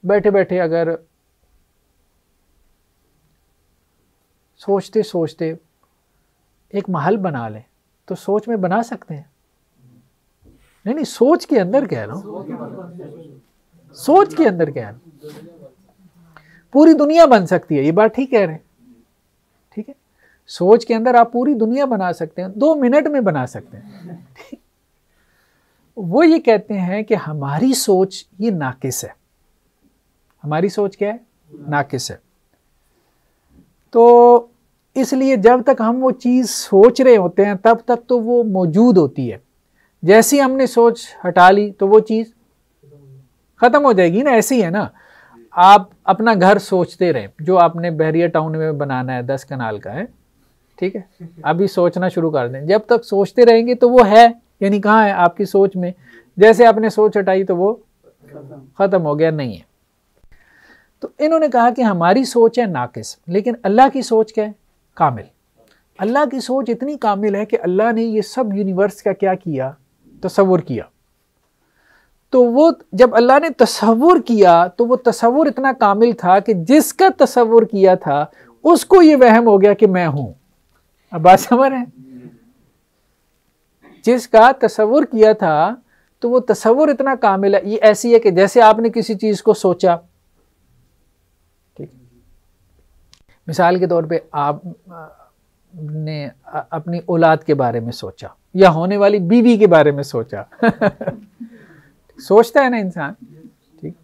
बैठे बैठे अगर सोचते सोचते एक महल बना लें तो सोच में बना सकते हैं नहीं नहीं सोच के अंदर कह रहा हूँ सोच के अंदर कह रहा हूं पूरी दुनिया बन सकती है ये बात ठीक कह रहे हैं ठीक है सोच के अंदर आप पूरी दुनिया बना सकते हैं दो मिनट में बना सकते हैं ठीक वो ये कहते हैं कि हमारी सोच ये नाकिस है हमारी सोच क्या है नाकिस है तो इसलिए जब तक हम वो चीज़ सोच रहे होते हैं तब तक तो वो मौजूद होती है जैसी हमने सोच हटा ली तो वो चीज़ ख़त्म हो जाएगी ना ऐसी है ना आप अपना घर सोचते रहे जो आपने बहरिया टाउन में बनाना है दस कनाल का है ठीक है अभी सोचना शुरू कर दें जब तक सोचते रहेंगे तो वो है यानी कहाँ है आपकी सोच में जैसे आपने सोच हटाई तो वो ख़त्म हो गया नहीं है तो इन्होंने कहा कि हमारी सोच है नाकिस लेकिन अल्लाह की सोच क्या है कामिल अल्लाह की सोच इतनी कामिल है कि अल्लाह ने ये सब यूनिवर्स का क्या किया तस्वुर किया तो वो जब अल्लाह ने तस्वुर किया तो वो तस्वुर इतना कामिल था कि जिसका तस्वुर किया था उसको ये वहम हो गया कि मैं हूँ अब बात समझ रहे हैं जिसका तस्वुर किया था तो वो तस्वुर इतना कामिल है ये ऐसी है कि जैसे आपने किसी चीज़ को सोचा ठीक मिसाल के तौर पे आप ने अपनी औलाद के बारे में सोचा या होने वाली बीवी के बारे में सोचा [laughs] सोचता है ना इंसान ठीक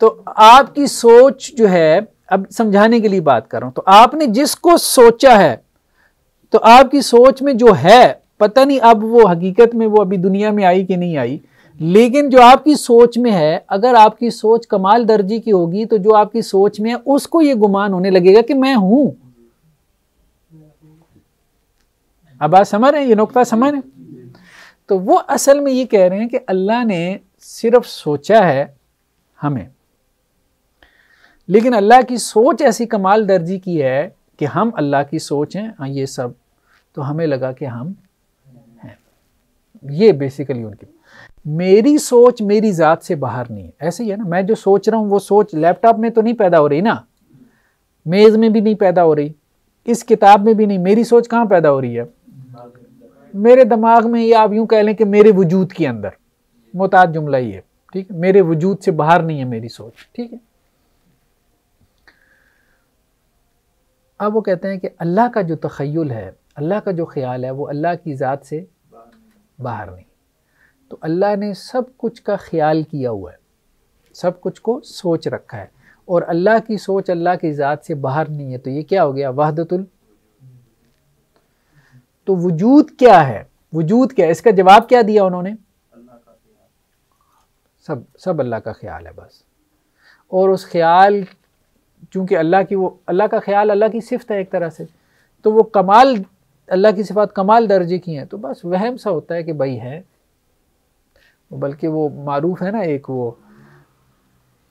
तो आपकी सोच जो है अब समझाने के लिए बात कर रहा हूं तो आपने जिसको सोचा है तो आपकी सोच में जो है पता नहीं अब वो हकीकत में वो अभी दुनिया में आई कि नहीं आई लेकिन जो आपकी सोच में है अगर आपकी सोच कमाल दर्जी की होगी तो जो आपकी सोच में है उसको ये गुमान होने लगेगा कि मैं हूं अब आप समझ रहे हैं ये नुकता समझ रहे तो वो असल में ये कह रहे हैं कि अल्लाह ने सिर्फ सोचा है हमें लेकिन अल्लाह की सोच ऐसी कमाल दर्जी की है कि हम अल्लाह की सोच हैं हाँ, ये सब तो हमें लगा कि हम ये बेसिकली उनकी मेरी सोच मेरी ज़ात से बाहर नहीं है ऐसे ही है ना मैं जो सोच रहा हूँ वो सोच लैपटॉप में तो नहीं पैदा हो रही ना मेज़ में भी नहीं पैदा हो रही इस किताब में भी नहीं मेरी सोच कहाँ पैदा हो रही है मेरे दिमाग में ये आप यूं कह लें कि मेरे वजूद के अंदर मोहताज जुमला ही है ठीक है मेरे वजूद से बाहर नहीं है मेरी सोच ठीक है अब वो कहते हैं कि अल्लाह का जो तखयल है अल्लाह का जो ख्याल है वो अल्लाह की ज़ात से बाहर नहीं तो अल्लाह ने सब कुछ का ख्याल किया हुआ है सब कुछ को सोच रखा है और अल्लाह की सोच अल्लाह की ज़ात से बाहर नहीं है तो ये क्या हो गया वहदतुल तो वजूद क्या है वजूद क्या है इसका जवाब क्या दिया उन्होंने सब सब अल्लाह का ख्याल है बस और उस ख्याल चूँकि अल्लाह की वो अल्लाह का ख्याल अल्लाह की सिफत है एक तरह से तो वो कमाल अल्लाह की सिफात कमाल दर्जे की हैं तो बस वहम सा होता है कि भाई हैं बल्कि वो मरूफ़ है ना एक वो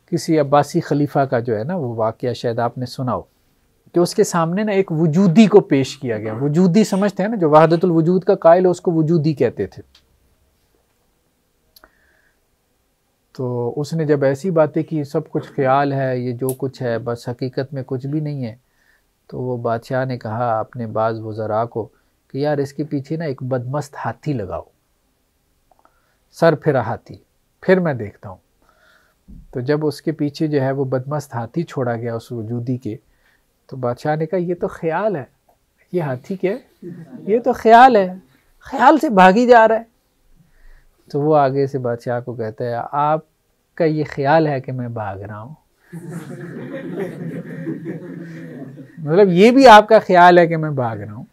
किसी अब्बासी खलीफा का जो है ना वो वाक्य शायद आपने सुना हो कि उसके सामने ना एक वजूदी को पेश किया गया वजूदी समझते हैं ना जो वहादतुल वजूद का कायल है उसको वजूदी कहते थे तो उसने जब ऐसी बातें की सब कुछ ख्याल है ये जो कुछ है बस हकीकत में कुछ भी नहीं है तो वो बादशाह ने कहा अपने बाज़ वज़रा को कि यार इसके पीछे ना एक बदमस्त हाथी लगाओ सर फिरा हाथी फिर मैं देखता हूँ तो जब उसके पीछे जो है वो बदमस्त हाथी छोड़ा गया उस वजूदी के तो बादशाह ने कहा ये तो ख्याल है ये हाथी क्या है ये तो ख्याल है ख्याल से भागी जा रहा है तो वो आगे से बादशाह को कहता है आपका ये ख्याल है कि मैं भाग रहा हूँ मतलब ये भी आपका ख्याल है कि मैं भाग रहा हूँ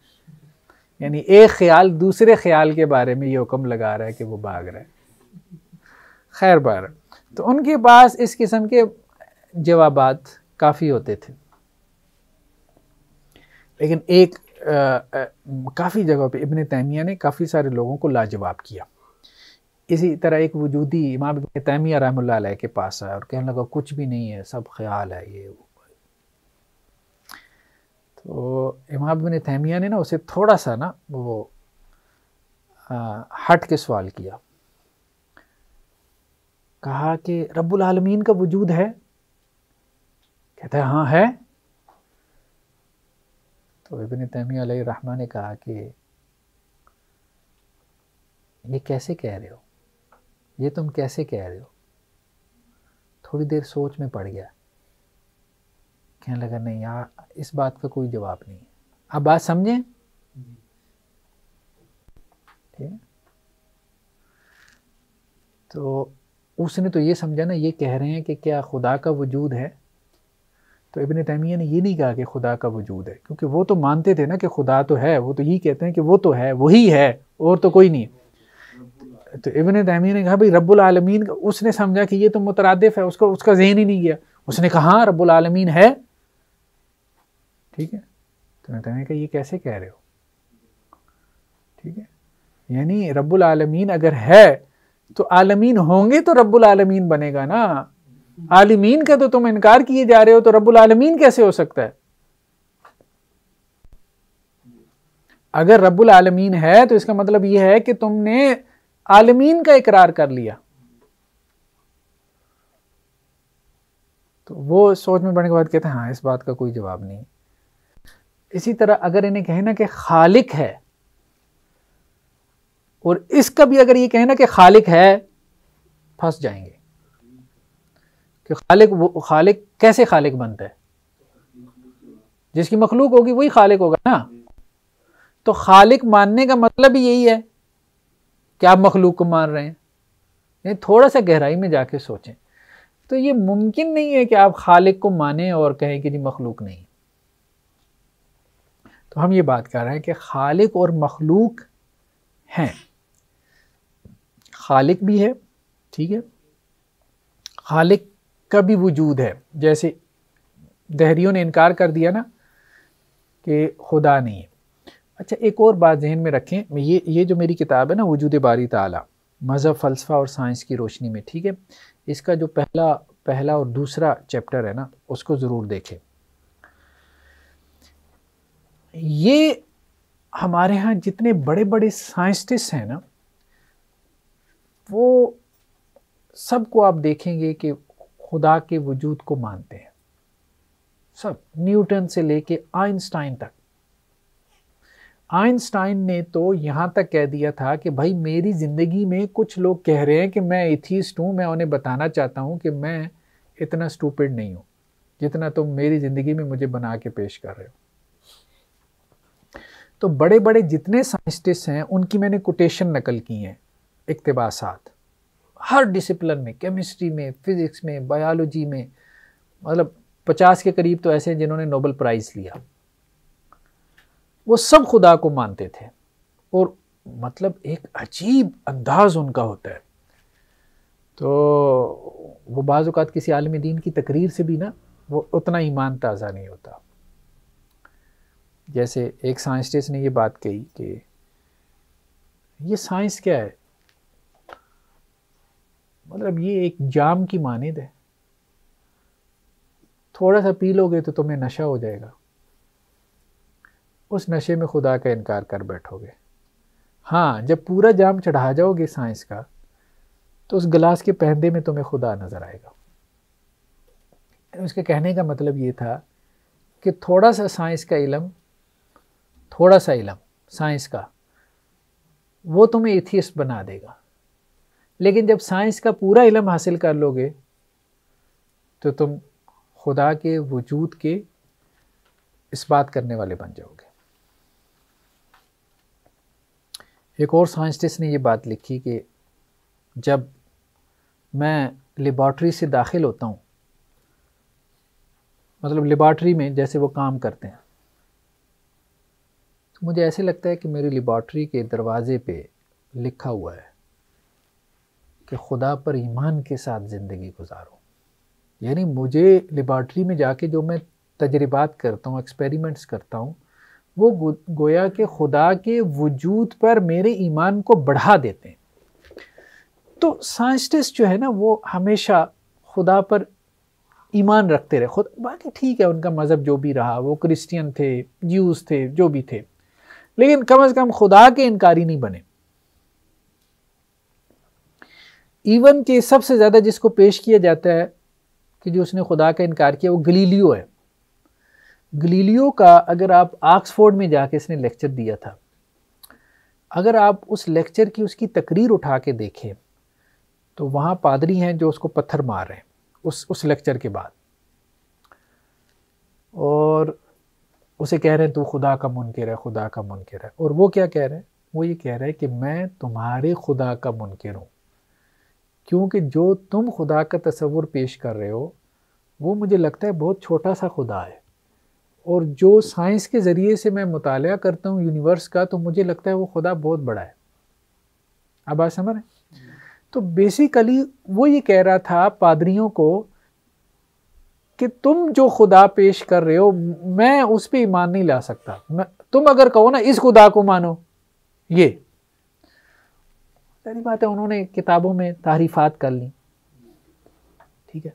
यानी एक ख्याल दूसरे ख्याल के बारे में ये हुक्म लगा रहा है कि वो भाग रहा है खैर बार तो उनके पास इस किस्म के जवाब काफ़ी होते थे लेकिन एक काफ़ी जगह पे इब्ने तैमिया ने काफ़ी सारे लोगों को लाजवाब किया इसी तरह एक वजूदी इमाम तैमिया रहम के पास आया और कहने लगा कुछ भी नहीं है सब ख्याल है ये वो तो इमाम बिन तैमिया ने ना उसे थोड़ा सा ना वो आ, हट के सवाल किया कहा कि रब्बुल आलमीन का वजूद है कहते हैं हाँ है तो इबन तैमिया रहमा ने कहा कि ये कैसे कह रहे हो ये तुम कैसे कह रहे हो थोड़ी देर सोच में पड़ गया कहने लगा नहीं यार इस बात का कोई जवाब नहीं है आप बात समझें ठीक है तो उसने तो ये समझा ना ये कह रहे हैं कि क्या खुदा का वजूद है तो इबन तैमिया ने ये नहीं कहा कि खुदा का वजूद है क्योंकि वो तो मानते थे ना कि खुदा तो है वो तो यही कहते हैं कि वो तो है वही है और तो कोई नहीं है तो इबन तैमी ने कहा भाई रब्बुल आलमीन उसने समझा कि ये तो मुतरदफ है उसको उसका जहन ही नहीं गया उसने कहा हाँ रब्बुल आलमीन है ठीक है तो मैं तैमी कहा ये कैसे कह रहे हो ठीक है यानी रब्बुल आलमीन अगर है तो आलमीन होंगे तो रब्बुल आलमीन बनेगा ना आलमीन का तो तुम इनकार किए जा रहे हो तो रब्बुल आलमीन कैसे हो सकता है अगर रब्बुल आलमीन है तो इसका मतलब यह है कि तुमने आलमीन का इकरार कर लिया तो वो सोच में पड़ने के बाद कहते हैं हाँ इस बात का कोई जवाब नहीं इसी तरह अगर इन्हें कहे ना कि खालिक है और इसका भी अगर ये कहे ना कि खालिक है फंस जाएंगे कि खालिक वो खालिक कैसे खालिक बनता है जिसकी मखलूक होगी वही खालिक होगा ना तो खालिक मानने का मतलब ही यही है क्या आप मखलूक को मान रहे हैं थोड़ा सा गहराई में जाके सोचें तो ये मुमकिन नहीं है कि आप खालिक को माने और कहें कि जी मखलूक नहीं तो हम ये बात कर रहे हैं कि खालिक और मखलूक हैं खालिक भी है ठीक है खालिक का भी वजूद है जैसे दहरियों ने इनकार कर दिया ना कि खुदा नहीं है अच्छा एक और बात जहन में रखें ये ये जो मेरी किताब है ना वजूद बारी ताला मज़हब फ़लसफ़ा और साइंस की रोशनी में ठीक है इसका जो पहला पहला और दूसरा चैप्टर है ना उसको ज़रूर देखें ये हमारे यहाँ जितने बड़े बड़े साइंटिस्ट हैं ना वो सबको आप देखेंगे कि खुदा के वजूद को मानते हैं सब न्यूटन से लेके आइंस्टाइन तक आइंस्टाइन ने तो यहाँ तक कह दिया था कि भाई मेरी ज़िंदगी में कुछ लोग कह रहे हैं कि मैं एथीस्ट हूँ मैं उन्हें बताना चाहता हूँ कि मैं इतना स्टूपिड नहीं हूँ जितना तुम तो मेरी ज़िंदगी में मुझे बना के पेश कर रहे हो तो बड़े बड़े जितने साइंटिस्ट हैं उनकी मैंने कोटेशन नकल की हैं इकतबास हर डिसिप्लिन में केमिस्ट्री में फिज़िक्स में बायोलॉजी में मतलब पचास के करीब तो ऐसे हैं जिन्होंने नोबल प्राइज़ लिया वो सब खुदा को मानते थे और मतलब एक अजीब अंदाज उनका होता है तो वो बाज़ात किसी आलम दीन की तकरीर से भी ना वो उतना ईमान ताज़ा नहीं होता जैसे एक साइंटिस्ट ने ये बात कही कि ये साइंस क्या है मतलब ये एक जाम की मानद है थोड़ा सा पी लोगे तो तुम्हें नशा हो जाएगा उस नशे में खुदा का इनकार कर बैठोगे हाँ जब पूरा जाम चढ़ा जाओगे साइंस का तो उस गिलास के पहदे में तुम्हें खुदा नज़र आएगा उसके कहने का मतलब ये था कि थोड़ा सा साइंस का इलम थोड़ा सा इलम साइंस का वो तुम्हें इथियस बना देगा लेकिन जब साइंस का पूरा इलम हासिल कर लोगे तो तुम खुदा के वजूद के इस बात करने वाले बन जाओगे एक और साइंटिस्ट ने ये बात लिखी कि जब मैं लेबॉर्ट्री से दाखिल होता हूँ मतलब लेबॉर्ट्री में जैसे वो काम करते हैं तो मुझे ऐसे लगता है कि मेरी लेबॉर्ट्री के दरवाज़े पे लिखा हुआ है कि खुदा पर ईमान के साथ ज़िंदगी गुजारो यानी मुझे लेबॉर्ट्री में जाके जो मैं तजर्बात करता हूँ एक्सपेरिमेंट्स करता हूँ वो गोया के खुदा के वजूद पर मेरे ईमान को बढ़ा देते हैं तो साइंटिस्ट जो है ना वो हमेशा खुदा पर ईमान रखते रहे खुद बाकी ठीक है उनका मज़हब जो भी रहा वो क्रिश्चियन थे ज्यूस थे जो भी थे लेकिन कम से कम खुदा के इनकारी नहीं बने इवन के सबसे ज़्यादा जिसको पेश किया जाता है कि जो उसने खुदा का इनकार किया वो गलीलियो है गलीलियो का अगर आप ऑक्सफोर्ड में जाके इसने लेक्चर दिया था अगर आप उस लेक्चर की उसकी तकरीर उठा के देखें तो वहाँ पादरी हैं जो उसको पत्थर मार रहे हैं उस उस लेक्चर के बाद और उसे कह रहे हैं तू खुदा का मुनकर है खुदा का मुनकर है और वो क्या कह रहे हैं वो ये कह रहे हैं कि मैं तुम्हारे खुदा का मुनकर हूँ क्योंकि जो तुम खुदा का तस्वुर पेश कर रहे हो वो मुझे लगता है बहुत छोटा सा खुदा है और जो साइंस के ज़रिए से मैं मुताल करता हूँ यूनिवर्स का तो मुझे लगता है वो खुदा बहुत बड़ा है अब आज समझ रहे तो बेसिकली वो ये कह रहा था पादरियों को कि तुम जो खुदा पेश कर रहे हो मैं उस पर ईमान नहीं ला सकता तुम अगर कहो ना इस खुदा को मानो ये सारी बात है उन्होंने किताबों में तारीफात कर ली ठीक है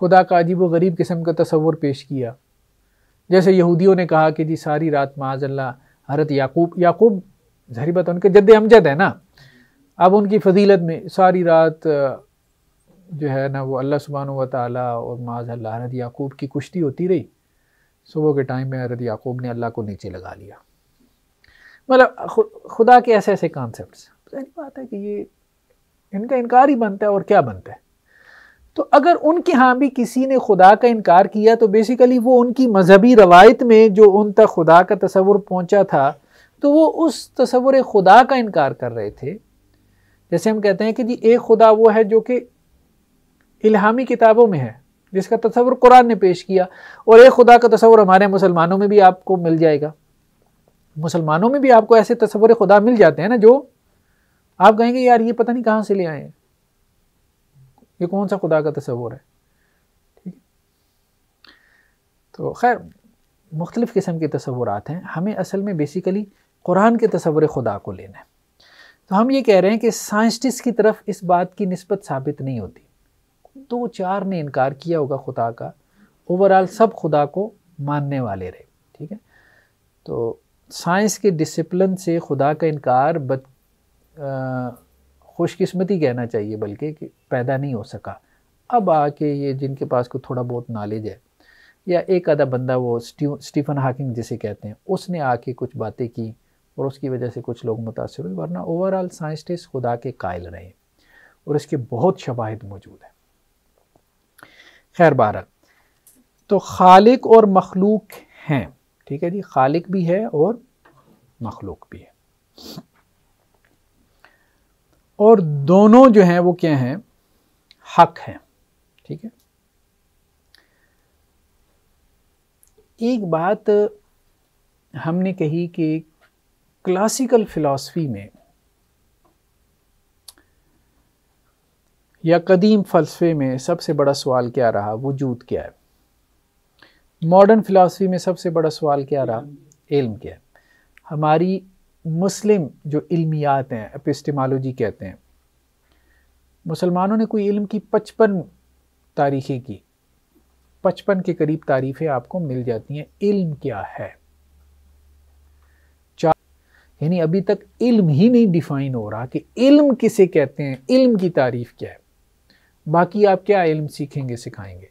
खुदा का अजीब व गरीब किस्म का तस्वर पेश किया जैसे यहूदियों ने कहा कि जी सारी रात माजल्ला हरत याकूब याकूब जहरी बात उनके जद अमजद है ना अब उनकी फजीलत में सारी रात जो है ना वो अल्लाह सुबहान व ताली और माजल्ला हरत याकूब की कुश्ती होती रही सुबह के टाइम में हरत याकूब ने अल्लाह को नीचे लगा लिया मतलब खुदा के ऐसे ऐसे कॉन्सेप्ट बात है कि ये इनका इनकार ही बनता है और क्या बनता है तो अगर उनके यहाँ भी किसी ने खुदा का इनकार किया तो बेसिकली वो उनकी मजहबी रवायत में जो उन तक खुदा का तस्वुर पहुँचा था तो वो उस तस्वुर खुदा का इनकार कर रहे थे जैसे हम कहते हैं कि जी एक खुदा वो है जो कि इल्हामी किताबों में है जिसका तस्वुर कुरान ने पेश किया और एक खुदा का तस्वुर हमारे मुसलमानों में भी आपको मिल जाएगा मुसलमानों में भी आपको ऐसे तस्वुर खुदा मिल जाते हैं ना जो आप कहेंगे यार ये पता नहीं कहाँ से ले आए हैं ये कौन सा खुदा का तस्वूर है ठीक है तो खैर मुख्तलिफ़ किस्म के तस्वूरत हैं हमें असल में बेसिकली कुरान के तस्वर खुदा को लेना है तो हम ये कह रहे हैं कि साइंटिस्ट की तरफ इस बात की नस्बत साबित नहीं होती दो चार ने इनकार किया होगा खुदा का ओवरऑल सब खुदा को मानने वाले रहे ठीक है तो साइंस के डिसिप्लिन से खुदा का इनकार बद खुशकिस्मती कहना चाहिए बल्कि कि पैदा नहीं हो सका अब आके ये जिनके पास को थोड़ा बहुत नॉलेज है या एक आधा बंदा वो स्टीफन हाकिंग जिसे कहते हैं उसने आके कुछ बातें की और उसकी वजह से कुछ लोग मुतासर हुए वरना ओवरऑल साइंटिस्ट खुदा के कायल रहे और इसके बहुत शवाहद मौजूद हैं खैर बारह तो खालिक और मखलूक हैं ठीक है जी खालिक भी है और मखलूक भी है और दोनों जो हैं वो क्या हैं हक हैं ठीक है एक बात हमने कही कि क्लासिकल फिलॉसफी में या कदीम फ़लसफ़े में सबसे बड़ा सवाल क्या रहा वजूद क्या है मॉडर्न फ़िलासफ़ी में सबसे बड़ा सवाल क्या रहा इल्म क्या है हमारी मुस्लिम जो इल्मियात हैं एपिस्टमालोजी कहते हैं मुसलमानों ने कोई इल्म की पचपन तारीखें की पचपन के करीब तारीफ़ें आपको मिल जाती हैं इल्म क्या है चार यानी अभी तक इल्म ही नहीं डिफाइन हो रहा कि इल्म किसे कहते हैं इल्म की तारीफ़ क्या है बाकी आप क्या इल्म सीखेंगे सिखाएंगे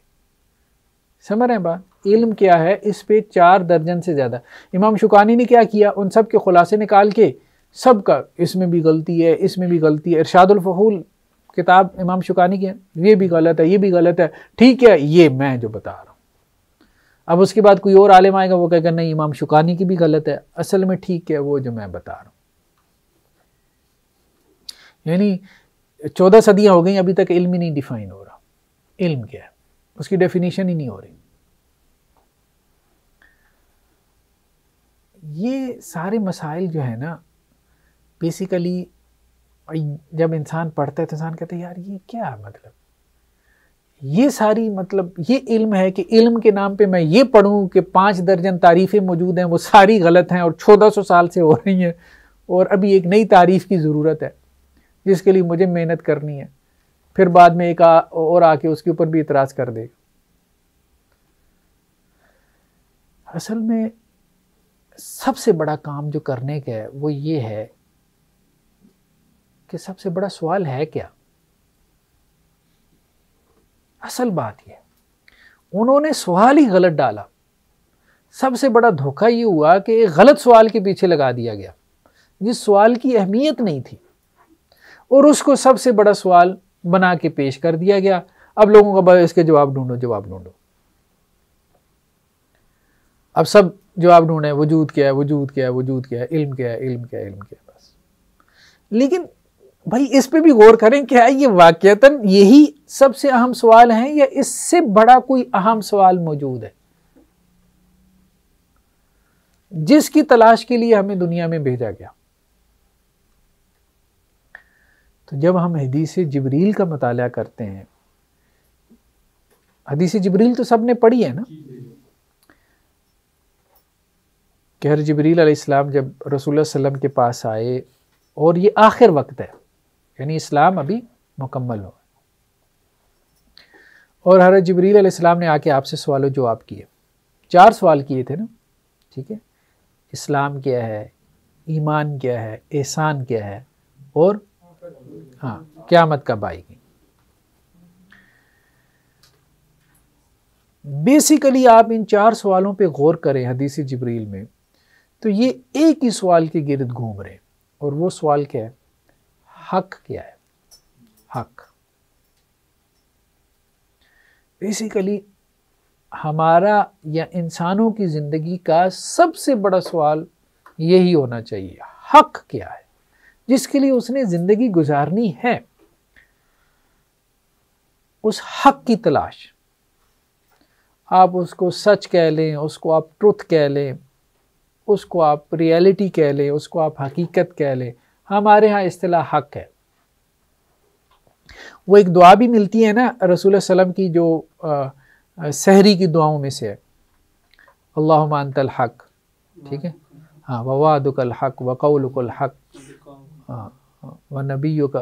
समझ रहे हैं बात इल्म क्या है इस पे चार दर्जन से ज़्यादा इमाम शुकानी ने क्या किया उन सब के खुलासे निकाल के सब का इसमें भी गलती है इसमें भी गलती है इरशादुलफहूल किताब इमाम शुकानी की ये भी गलत है ये भी गलत है ठीक है ये मैं जो बता रहा हूँ अब उसके बाद कोई और आलिम आएगा वो कहेगा नहीं इमाम शुकानी की भी गलत है असल में ठीक है वो जो मैं बता रहा हूँ यानी चौदह सदियाँ हो गई अभी तक इल्म ही नहीं डिफाइन हो रहा इल्म क्या है उसकी डेफिनेशन ही नहीं हो रही ये सारे मसाइल जो है ना बेसिकली जब इंसान पढ़ता है तो इंसान कहता है यार ये क्या मतलब ये सारी मतलब ये इल्म है कि इल्म के नाम पे मैं ये पढ़ूं कि पाँच दर्जन तारीफ़ें मौजूद हैं वो सारी गलत हैं और चौदह सौ साल से हो रही हैं और अभी एक नई तारीफ़ की ज़रूरत है जिसके लिए मुझे मेहनत करनी है फिर बाद में एक आ, और आके उसके ऊपर भी इतराज़ कर देगा असल में सबसे बड़ा काम जो करने का है वो ये है कि सबसे बड़ा सवाल है क्या असल बात यह उन्होंने सवाल ही गलत डाला सबसे बड़ा धोखा ये हुआ कि एक गलत सवाल के पीछे लगा दिया गया जिस सवाल की अहमियत नहीं थी और उसको सबसे बड़ा सवाल बना के पेश कर दिया गया अब लोगों का इसके जवाब ढूंढो जवाब ढूंढो अब सब जो आप ढूंढें वजूद क्या है वजूद क्या है वजूद क्या है इल्म क्या है इल्म क्या है इल्म क्या है बस लेकिन भाई इस पे भी गौर करें क्या ये वाक्यतन यही सबसे अहम सवाल है या इससे बड़ा कोई अहम सवाल मौजूद है जिसकी तलाश के लिए हमें दुनिया में भेजा गया तो जब हम हदीस जबरील का मताल करते हैं हदीस जबरील तो सबने पढ़ी है ना कि हर जबरील इस्लाम जब रसूल वसम के पास आए और ये आखिर वक्त है यानी इस्लाम अभी मुकम्मल हो और हर जबरील ने आके आपसे सवाल जवाब किए चार सवाल किए थे ना ठीक है इस्लाम क्या है ईमान क्या है एहसान क्या है और हाँ क्यामत कब आएगी बेसिकली आप इन चार सवालों पे गौर करें हदीसी जबरील में तो ये एक ही सवाल के गिरद घूम रहे और वो सवाल क्या है हक क्या है हक बेसिकली हमारा या इंसानों की ज़िंदगी का सबसे बड़ा सवाल यही होना चाहिए हक क्या है जिसके लिए उसने ज़िंदगी गुजारनी है उस हक की तलाश आप उसको सच कह लें उसको आप ट्रुथ कह लें उसको आप रियलिटी कह लें उसको आप हकीकत कह लें हमारे यहाँ अतला हक है वो एक दुआ भी मिलती है ना रसूल सलम की जो आ, सहरी की दुआओं में से है अल्लाह मानतल हक ठीक है हाँ ववादुकल हक वकौलुकल हक व नबी का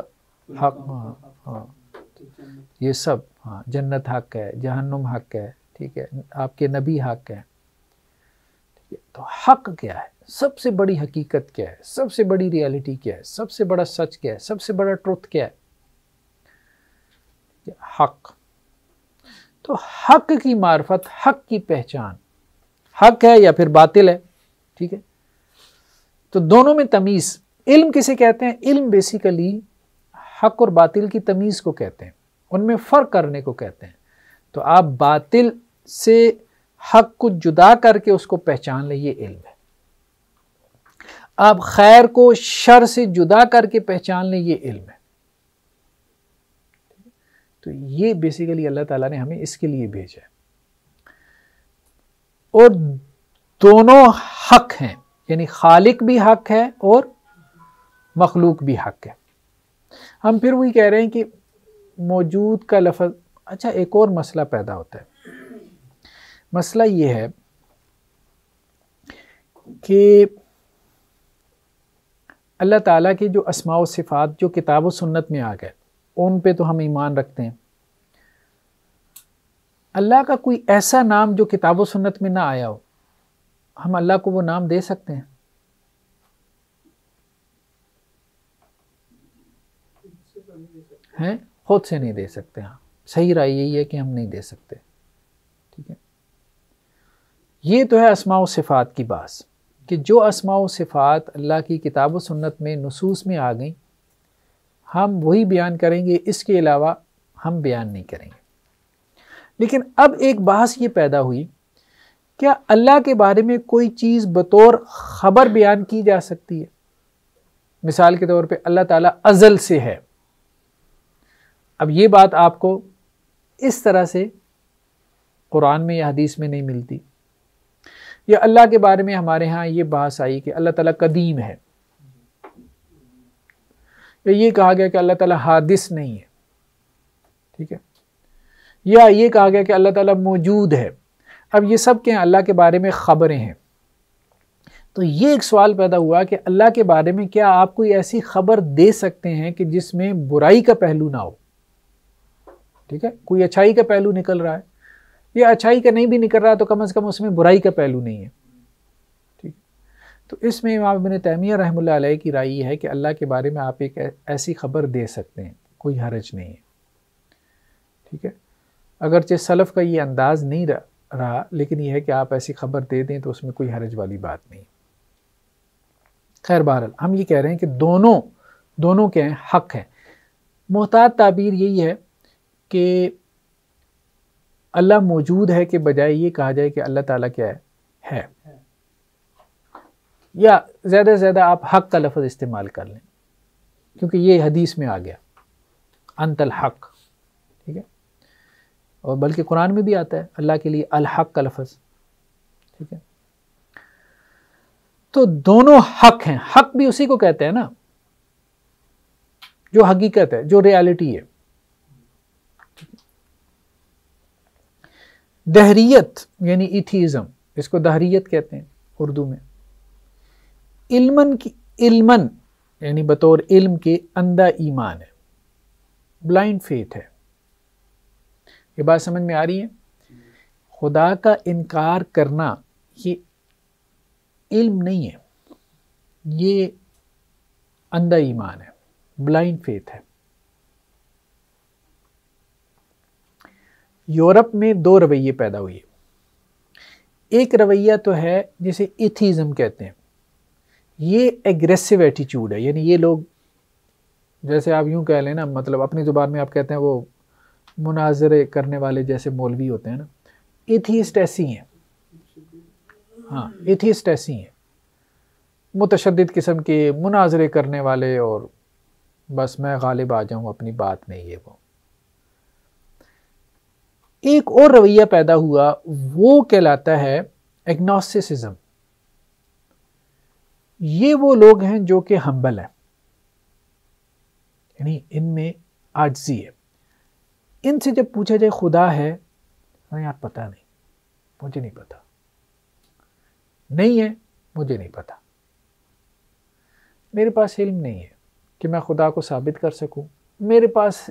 हक हाँ, हाँ, हाँ ये सब हाँ जन्नत हक है जहन्नुम हक है ठीक है आपके नबी हक है तो हक क्या है सबसे बड़ी हकीकत क्या है सबसे बड़ी रियलिटी क्या है सबसे बड़ा सच क्या है सबसे बड़ा ट्रुथ क्या है हक तो हक की मार्फत हक की पहचान हक है या फिर बातिल है ठीक है तो दोनों में तमीज इल्म किसे कहते हैं इल्म बेसिकली हक और बातिल की तमीज़ को कहते हैं उनमें फ़र्क करने को कहते हैं तो आप बातिल से हक को जुदा करके उसको पहचान ले ये इल्म है आप खैर को शर से जुदा करके पहचान ले ये इल्म है तो ये बेसिकली अल्लाह ताला ने हमें इसके लिए भेजा है और दोनों हक हैं यानी खालिक भी हक है और मखलूक भी हक है हम फिर वही कह रहे हैं कि मौजूद का लफज अच्छा एक और मसला पैदा होता है मसला ये है कि अल्लाह ताला के जो असमा सिफ़ात जो किताब व सुन्नत में आ गए उन पे तो हम ईमान रखते हैं अल्लाह का कोई ऐसा नाम जो किताब व सुन्नत में ना आया हो हम अल्लाह को वो नाम दे सकते हैं हैं खुद से नहीं दे सकते हाँ सही राय यही है कि हम नहीं दे सकते ये तो है असमा सिफ़ात की बास कि जो असमा सिफ़ात अल्लाह की किताब व सुन्नत में नसूस में आ गई हम वही बयान करेंगे इसके अलावा हम बयान नहीं करेंगे लेकिन अब एक बहस ये पैदा हुई क्या अल्लाह के बारे में कोई चीज़ बतौर ख़बर बयान की जा सकती है मिसाल के तौर पे अल्लाह ताला अज़ल से है अब ये बात आपको इस तरह से कुरान में या हदीस में नहीं मिलती या अल्लाह के बारे में हमारे यहाँ ये बात आई कि अल्लाह ताला कदीम है या ये कहा गया कि अल्लाह ताला हादिस नहीं है ठीक है या ये कहा गया कि अल्लाह ताला मौजूद है अब ये सब क्या अल्लाह के बारे में ख़बरें हैं तो ये एक सवाल पैदा हुआ कि अल्लाह के बारे में क्या आप कोई ऐसी ख़बर दे सकते हैं कि जिसमें बुराई का पहलू ना हो ठीक है कोई अच्छाई का पहलू निकल रहा है या अच्छाई का नहीं भी निकल रहा तो कम अज़ कम उसमें बुराई का पहलू नहीं है ठीक तो इसमें इमाम इबन तैमिया रहमल्ला की राय है कि अल्लाह के बारे में आप एक ऐसी खबर दे सकते हैं कोई हरज नहीं है ठीक है अगरचे सलफ़ का ये अंदाज़ नहीं रहा लेकिन यह है कि आप ऐसी खबर दे दें तो उसमें कोई हरज वाली बात नहीं खैर बहरल हम ये कह रहे हैं कि दोनों दोनों के हैं हक हैं मोहताद ताबीर यही है कि अल्लाह मौजूद है के बजाय ये कहा जाए कि अल्लाह ताला क्या है है या ज़्यादा से ज़्यादा आप हक का लफ्ज़ इस्तेमाल कर लें क्योंकि ये हदीस में आ गया अंतल हक ठीक है और बल्कि कुरान में भी आता है अल्लाह के लिए अल हक का लफ्ज़ ठीक है तो दोनों हक हैं हक भी उसी को कहते हैं ना जो हकीकत है जो रियलिटी है दहरीत यानी इथीज़म इसको दहरीत कहते हैं उर्दू में इल्मन की इल्मन यानी बतौर इल्म के अंधा ईमान है ब्लाइंड फेथ है ये बात समझ में आ रही है खुदा का इनकार करना ये इल्म नहीं है ये अंधा ईमान है ब्लाइंड फेथ है यूरोप में दो रवैये पैदा हुए एक रवैया तो है जिसे इथिज़म कहते हैं ये एग्रेसिव एटीट्यूड है यानी ये लोग जैसे आप यूँ कह लें ना मतलब अपनी ज़ुबान में आप कहते हैं वो मुनाजरे करने वाले जैसे मौलवी होते हैं ना एथिस्ट ऐसी हैं हाँ एथिस्ट ऐसी हैं मुतद किस्म के मुनाजरे करने वाले और बस मैं गालिब आ जाऊँ अपनी बात में ये वो एक और रवैया पैदा हुआ वो कहलाता है एग्नोस्टिसिज्म ये वो लोग हैं जो कि हम्बल हैं यानी इनमें आजजी है इनसे जब पूछा जाए खुदा है तो यार पता नहीं मुझे नहीं पता नहीं है मुझे नहीं पता मेरे पास इल्म नहीं है कि मैं खुदा को साबित कर सकूं मेरे पास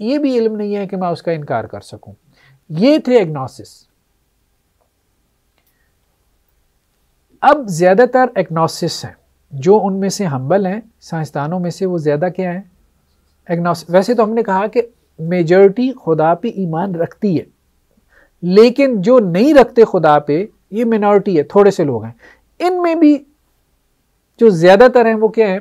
ये भी इल्म नहीं है कि मैं उसका इनकार कर सकूं ये थे एग्नोसिस अब ज़्यादातर एग्नोसिस हैं जो उनमें से हम्बल हैं साइंसदानों में से वो ज़्यादा क्या हैं एग्नोसिस वैसे तो हमने कहा कि मेजोरिटी खुदा पे ईमान रखती है लेकिन जो नहीं रखते खुदा पे ये मिनोरिटी है थोड़े से लोग हैं इनमें भी जो ज़्यादातर हैं वो क्या हैं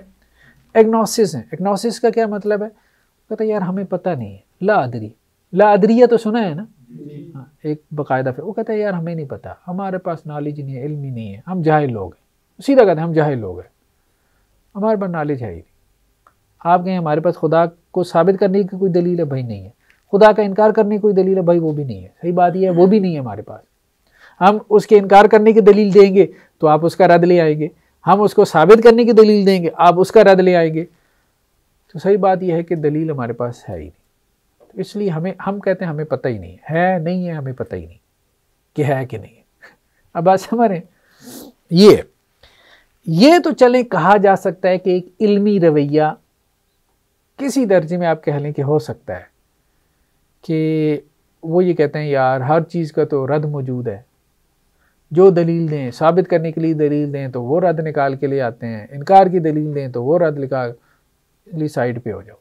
एग्नोसिस हैं एग्नोसिस का क्या मतलब है कहते यार हमें पता नहीं है ला अदरी ला अदरिया तो सुना है ना हाँ, एक बाकायदा फिर वो कहता है यार हमें नहीं पता हमारे पास नॉलेज नहीं है इल्म ही नहीं है हम जाहिल लोग हैं सीधा कहते हैं हम जाहिल लोग हैं हमारे पास नॉलेज है ही नहीं आप कहें हमारे पास खुदा को साबित करने की कोई दलील है भाई नहीं है खुदा का इनकार करने की कोई दलील है भाई वो भी नहीं है सही बात यह है वो भी नहीं है हमारे पास हम उसके इनकार करने की दलील देंगे तो आप उसका रद्द ले आएंगे हम उसको साबित करने की दलील देंगे आप उसका रद्द ले आएंगे तो सही बात यह है कि दलील हमारे पास है ही नहीं इसलिए हमें हम कहते हैं हमें पता ही नहीं है नहीं है हमें पता ही नहीं कि है कि नहीं अब बात समझ रहे ये ये तो चले कहा जा सकता है कि एक इल्मी रवैया किसी दर्जे में आप कह लें कि हो सकता है कि वो ये कहते हैं यार हर चीज़ का तो रद्द मौजूद है जो दलील दें साबित करने के लिए दलील दें तो वो रद्द निकाल के ले आते हैं इनकार की दलील दें तो वो रद्द निकाल साइड पे हो जाओ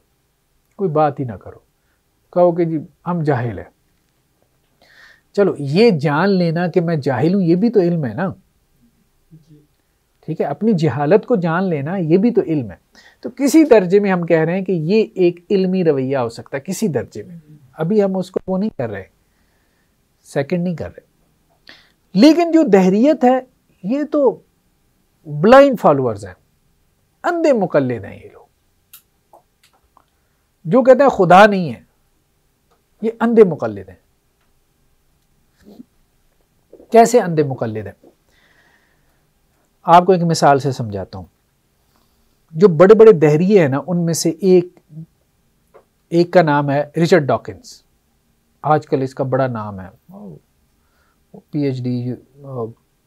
कोई बात ही ना करो कहोगे जी हम जाहिल है चलो ये जान लेना कि मैं जाहिल हूँ ये भी तो इल्म है ना ठीक है अपनी जहालत को जान लेना ये भी तो इल्म है तो किसी दर्जे में हम कह रहे हैं कि ये एक इल्मी रवैया हो सकता है किसी दर्जे में अभी हम उसको वो नहीं कर रहे सेकंड नहीं कर रहे लेकिन जो दहरीत है ये तो ब्लाइंड फॉलोअर्स हैं अंधे मुकलद हैं ये लोग जो कहते हैं खुदा नहीं है ये अंधे मुकलद हैं कैसे अंधे मुकलद हैं आपको एक मिसाल से समझाता हूँ जो बड़े बड़े दहरिए हैं ना उनमें से एक एक का नाम है रिचर्ड डॉकिंस आजकल इसका बड़ा नाम है पीएचडी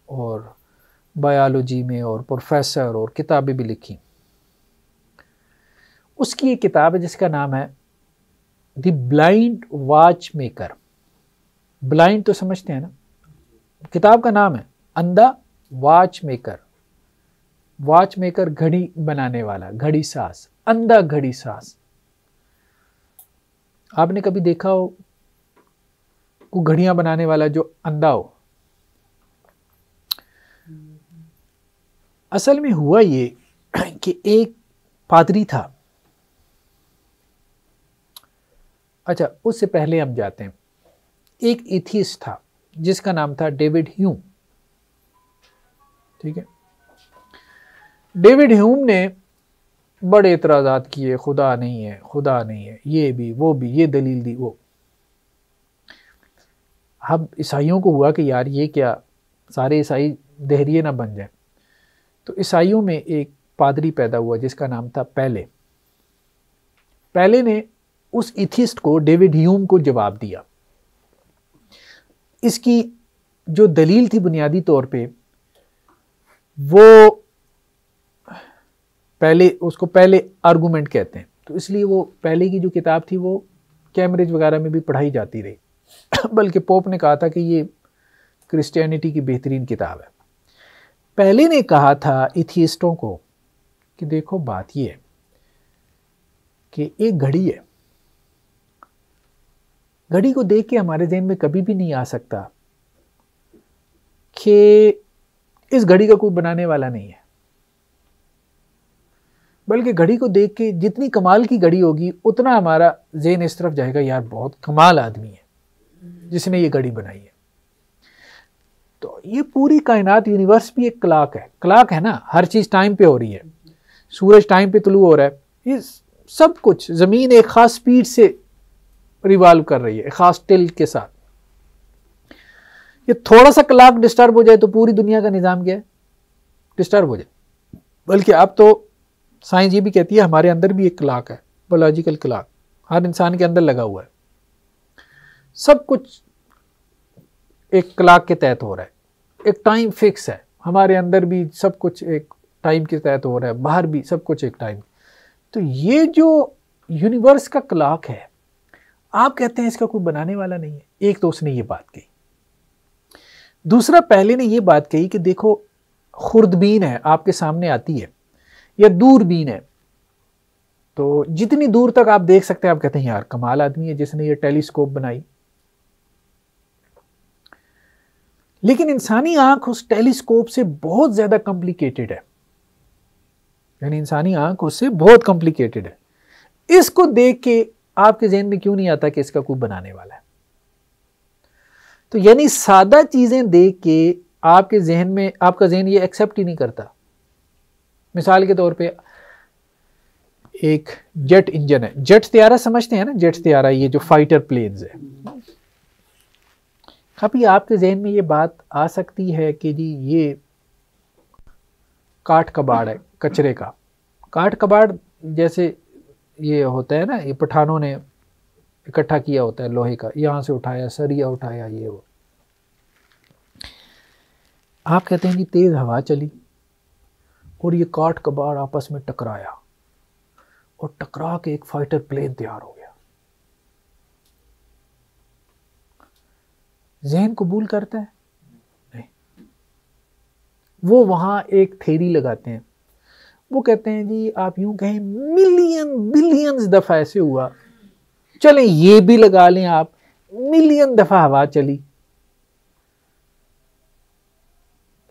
और बायोलॉजी में और प्रोफेसर और किताबें भी लिखी उसकी एक किताब है जिसका नाम है the blind watchmaker blind तो समझते हैं ना किताब का नाम है अंधा वाच मेकर वाच मेकर घड़ी बनाने वाला घड़ी सास अंधा घड़ी सास आपने कभी देखा हो को घड़ियां बनाने वाला जो अंधा हो असल में हुआ ये कि एक पादरी था अच्छा उससे पहले हम जाते हैं एक इथिस था जिसका नाम था डेविड ह्यूम ठीक है डेविड ह्यूम ने बड़े इतराज़ात किए खुदा नहीं है खुदा नहीं है ये भी वो भी ये दलील दी वो हम ईसाइयों को हुआ कि यार ये क्या सारे ईसाई देहरिए ना बन जाए तो ईसाइयों में एक पादरी पैदा हुआ जिसका नाम था पहले पहले ने उस इथिस्ट को डेविड ह्यूम को जवाब दिया इसकी जो दलील थी बुनियादी तौर पे वो पहले उसको पहले आर्गूमेंट कहते हैं तो इसलिए वो पहले की जो किताब थी वो कैम्ब्रिज वगैरह में भी पढ़ाई जाती रही [coughs] बल्कि पोप ने कहा था कि ये क्रिश्चियनिटी की बेहतरीन किताब है पहले ने कहा था इथिस्टों को कि देखो बात ये है कि एक घड़ी है घड़ी को देख के हमारे जहन में कभी भी नहीं आ सकता कि इस घड़ी का कोई बनाने वाला नहीं है बल्कि घड़ी को देख के जितनी कमाल की घड़ी होगी उतना हमारा जहन इस तरफ जाएगा यार बहुत कमाल आदमी है जिसने ये घड़ी बनाई है तो ये पूरी कायनात यूनिवर्स भी एक क्लाक है क्लाक है ना हर चीज़ टाइम पे हो रही है सूरज टाइम पे तुलू हो रहा है ये सब कुछ ज़मीन एक ख़ास स्पीड से रिवॉल्व कर रही है खास टिल के साथ ये थोड़ा सा क्लाक डिस्टर्ब हो जाए तो पूरी दुनिया का निज़ाम क्या है डिस्टर्ब हो जाए बल्कि अब तो साइंस ये भी कहती है हमारे अंदर भी एक क्लाक है बायोलॉजिकल क्लाक हर इंसान के अंदर लगा हुआ है सब कुछ एक क्लाक के तहत हो रहा है एक टाइम फिक्स है हमारे अंदर भी सब कुछ एक टाइम के तहत हो रहा है बाहर भी सब कुछ एक टाइम तो ये जो यूनिवर्स का क्लाक है आप कहते हैं इसका कोई बनाने वाला नहीं है एक तो उसने ये बात कही दूसरा पहले ने यह बात कही कि देखो खुर्दबीन है आपके सामने आती है या दूरबीन है तो जितनी दूर तक आप देख सकते हैं आप कहते हैं यार कमाल आदमी है जिसने ये टेलीस्कोप बनाई लेकिन इंसानी आंख उस टेलीस्कोप से बहुत ज़्यादा कॉम्प्लिकेटेड है यानी इंसानी आंख उससे बहुत कॉम्प्लिकेटेड है इसको देख के आपके जहन में क्यों नहीं आता कि इसका कोई बनाने वाला है तो यानी सादा चीज़ें देख के आपके जहन में आपका जहन ये एक्सेप्ट ही नहीं करता मिसाल के तौर पे एक जेट इंजन है जेट त्यारा समझते हैं ना जेट त्यारा ये जो फाइटर प्लेन्स है कभी आपके जहन में ये बात आ सकती है कि जी ये काठ कबाड़ है कचरे का काठ कबाड़ जैसे ये होता है ना ये पठानों ने इकट्ठा किया होता है लोहे का यहाँ से उठाया सरिया उठाया ये वो आप कहते हैं कि तेज़ हवा चली और ये काट कबाड़ आपस में टकराया और टकरा के एक फाइटर प्लेन तैयार हो गया जहन कबूल करता है नहीं वो वहां एक थेरी लगाते हैं वो कहते हैं जी आप यूं कहें मिलियन बिलियन दफ़ा ऐसे हुआ चलें ये भी लगा लें आप मिलियन दफ़ा हवा चली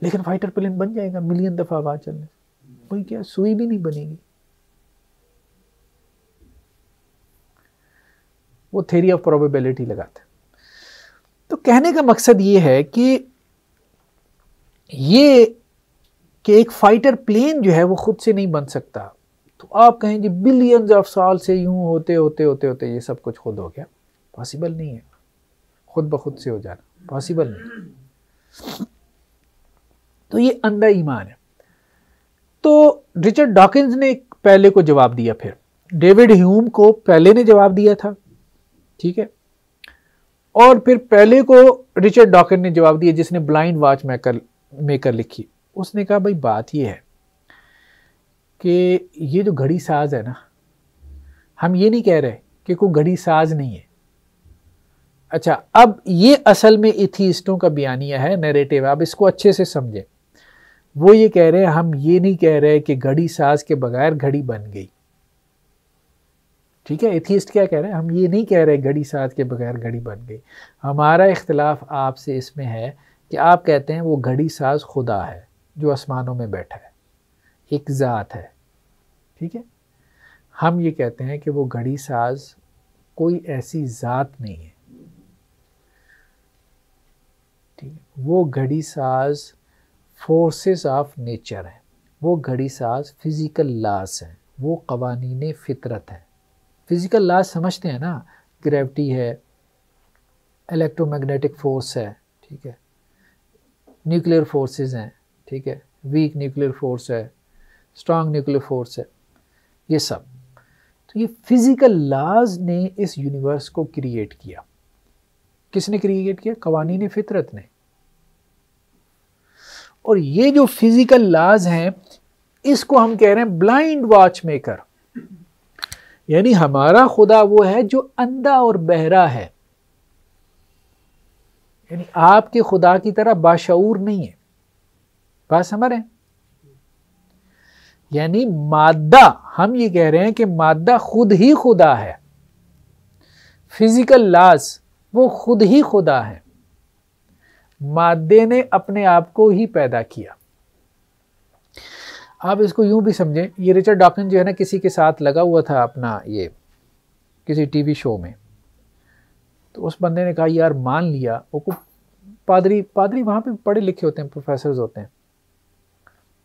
लेकिन फाइटर प्लेन बन जाएगा मिलियन दफ़ा हवा चलने से वही क्या सुई भी नहीं बनेगी वो थेरी ऑफ प्रोबेबिलिटी लगाते तो कहने का मकसद ये है कि ये कि एक फाइटर प्लेन जो है वो खुद से नहीं बन सकता तो आप कहें जी बिलियंस ऑफ साल से यूं होते होते होते होते ये सब कुछ खुद हो गया पॉसिबल नहीं है खुद ब खुद से हो जाना पॉसिबल नहीं तो ये अंधा ईमान है तो रिचर्ड डॉकिंस ने पहले को जवाब दिया फिर डेविड ह्यूम को पहले ने जवाब दिया था ठीक है और फिर पहले को रिचर्ड डॉकिन ने जवाब दिया जिसने ब्लाइंड वॉच मेकर मेकर लिखी उसने कहा भाई बात ये है कि ये जो घड़ी साज है ना हम ये नहीं कह रहे कि कोई घड़ी साज नहीं है अच्छा अब ये असल में इथीस्टों का बयानिया है नरेटिव आप इसको अच्छे से समझें वो ये कह रहे हैं हम ये नहीं कह रहे कि घड़ी साज के बगैर घड़ी बन गई ठीक है एथिस्ट क्या कह रहे हैं हम ये नहीं कह रहे घड़ी साज के बगैर घड़ी बन गई हमारा इख्तलाफ आपसे इसमें है कि आप कहते हैं वो घड़ी साज खुदा है जो आसमानों में बैठा है एक ज़ात है ठीक है हम ये कहते हैं कि वो घड़ी साज कोई ऐसी ज़ात नहीं है ठीक है वो घड़ी साज फोर्सेस ऑफ नेचर हैं वो घड़ी साज फिज़िकल लाज हैं वो कवानीन फितरत हैं फिज़िकल लाज समझते हैं ना ग्रेविटी है इलेक्ट्रोमैग्नेटिक फ़ोर्स है ठीक है न्यूक्लियर फोर्सेस हैं ठीक है वीक न्यूक्लियर फोर्स है स्ट्रांग न्यूक्लियर फोर्स है ये सब तो ये फिज़िकल लाज ने इस यूनिवर्स को क्रिएट किया किसने क्रिएट किया ने फितरत ने और ये जो फिज़िकल लाज हैं इसको हम कह रहे हैं ब्लाइंड वॉच मेकर यानी हमारा खुदा वो है जो अंधा और बहरा है यानी आपके खुदा की तरह बाशूर नहीं है बात समझ रहे यानी मादा हम ये कह रहे हैं कि मादा खुद ही खुदा है फिजिकल लाज वो खुद ही खुदा है मादे ने अपने आप को ही पैदा किया आप इसको यूं भी समझें ये रिचर्ड डॉकिन जो है ना किसी के साथ लगा हुआ था अपना ये किसी टीवी शो में तो उस बंदे ने कहा यार मान लिया वो को पादरी पादरी वहाँ पे पढ़े लिखे होते हैं प्रोफेसर होते हैं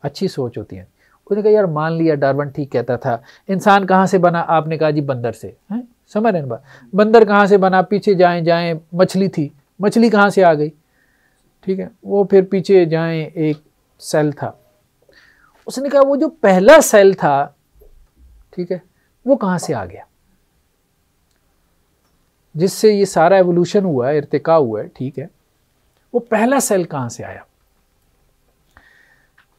अच्छी सोच होती है उसने कहा यार मान लिया डार्वन ठीक कहता था इंसान कहाँ से बना आपने कहा जी बंदर से हैं समझ रहे बात बंदर कहाँ से बना पीछे जाएं जाएं मछली थी मछली कहाँ से आ गई ठीक है वो फिर पीछे जाएं एक सेल था उसने कहा वो जो पहला सेल था ठीक है वो कहाँ से आ गया जिससे ये सारा एवोल्यूशन हुआ है इरतका हुआ है ठीक है वो पहला सेल कहाँ से आया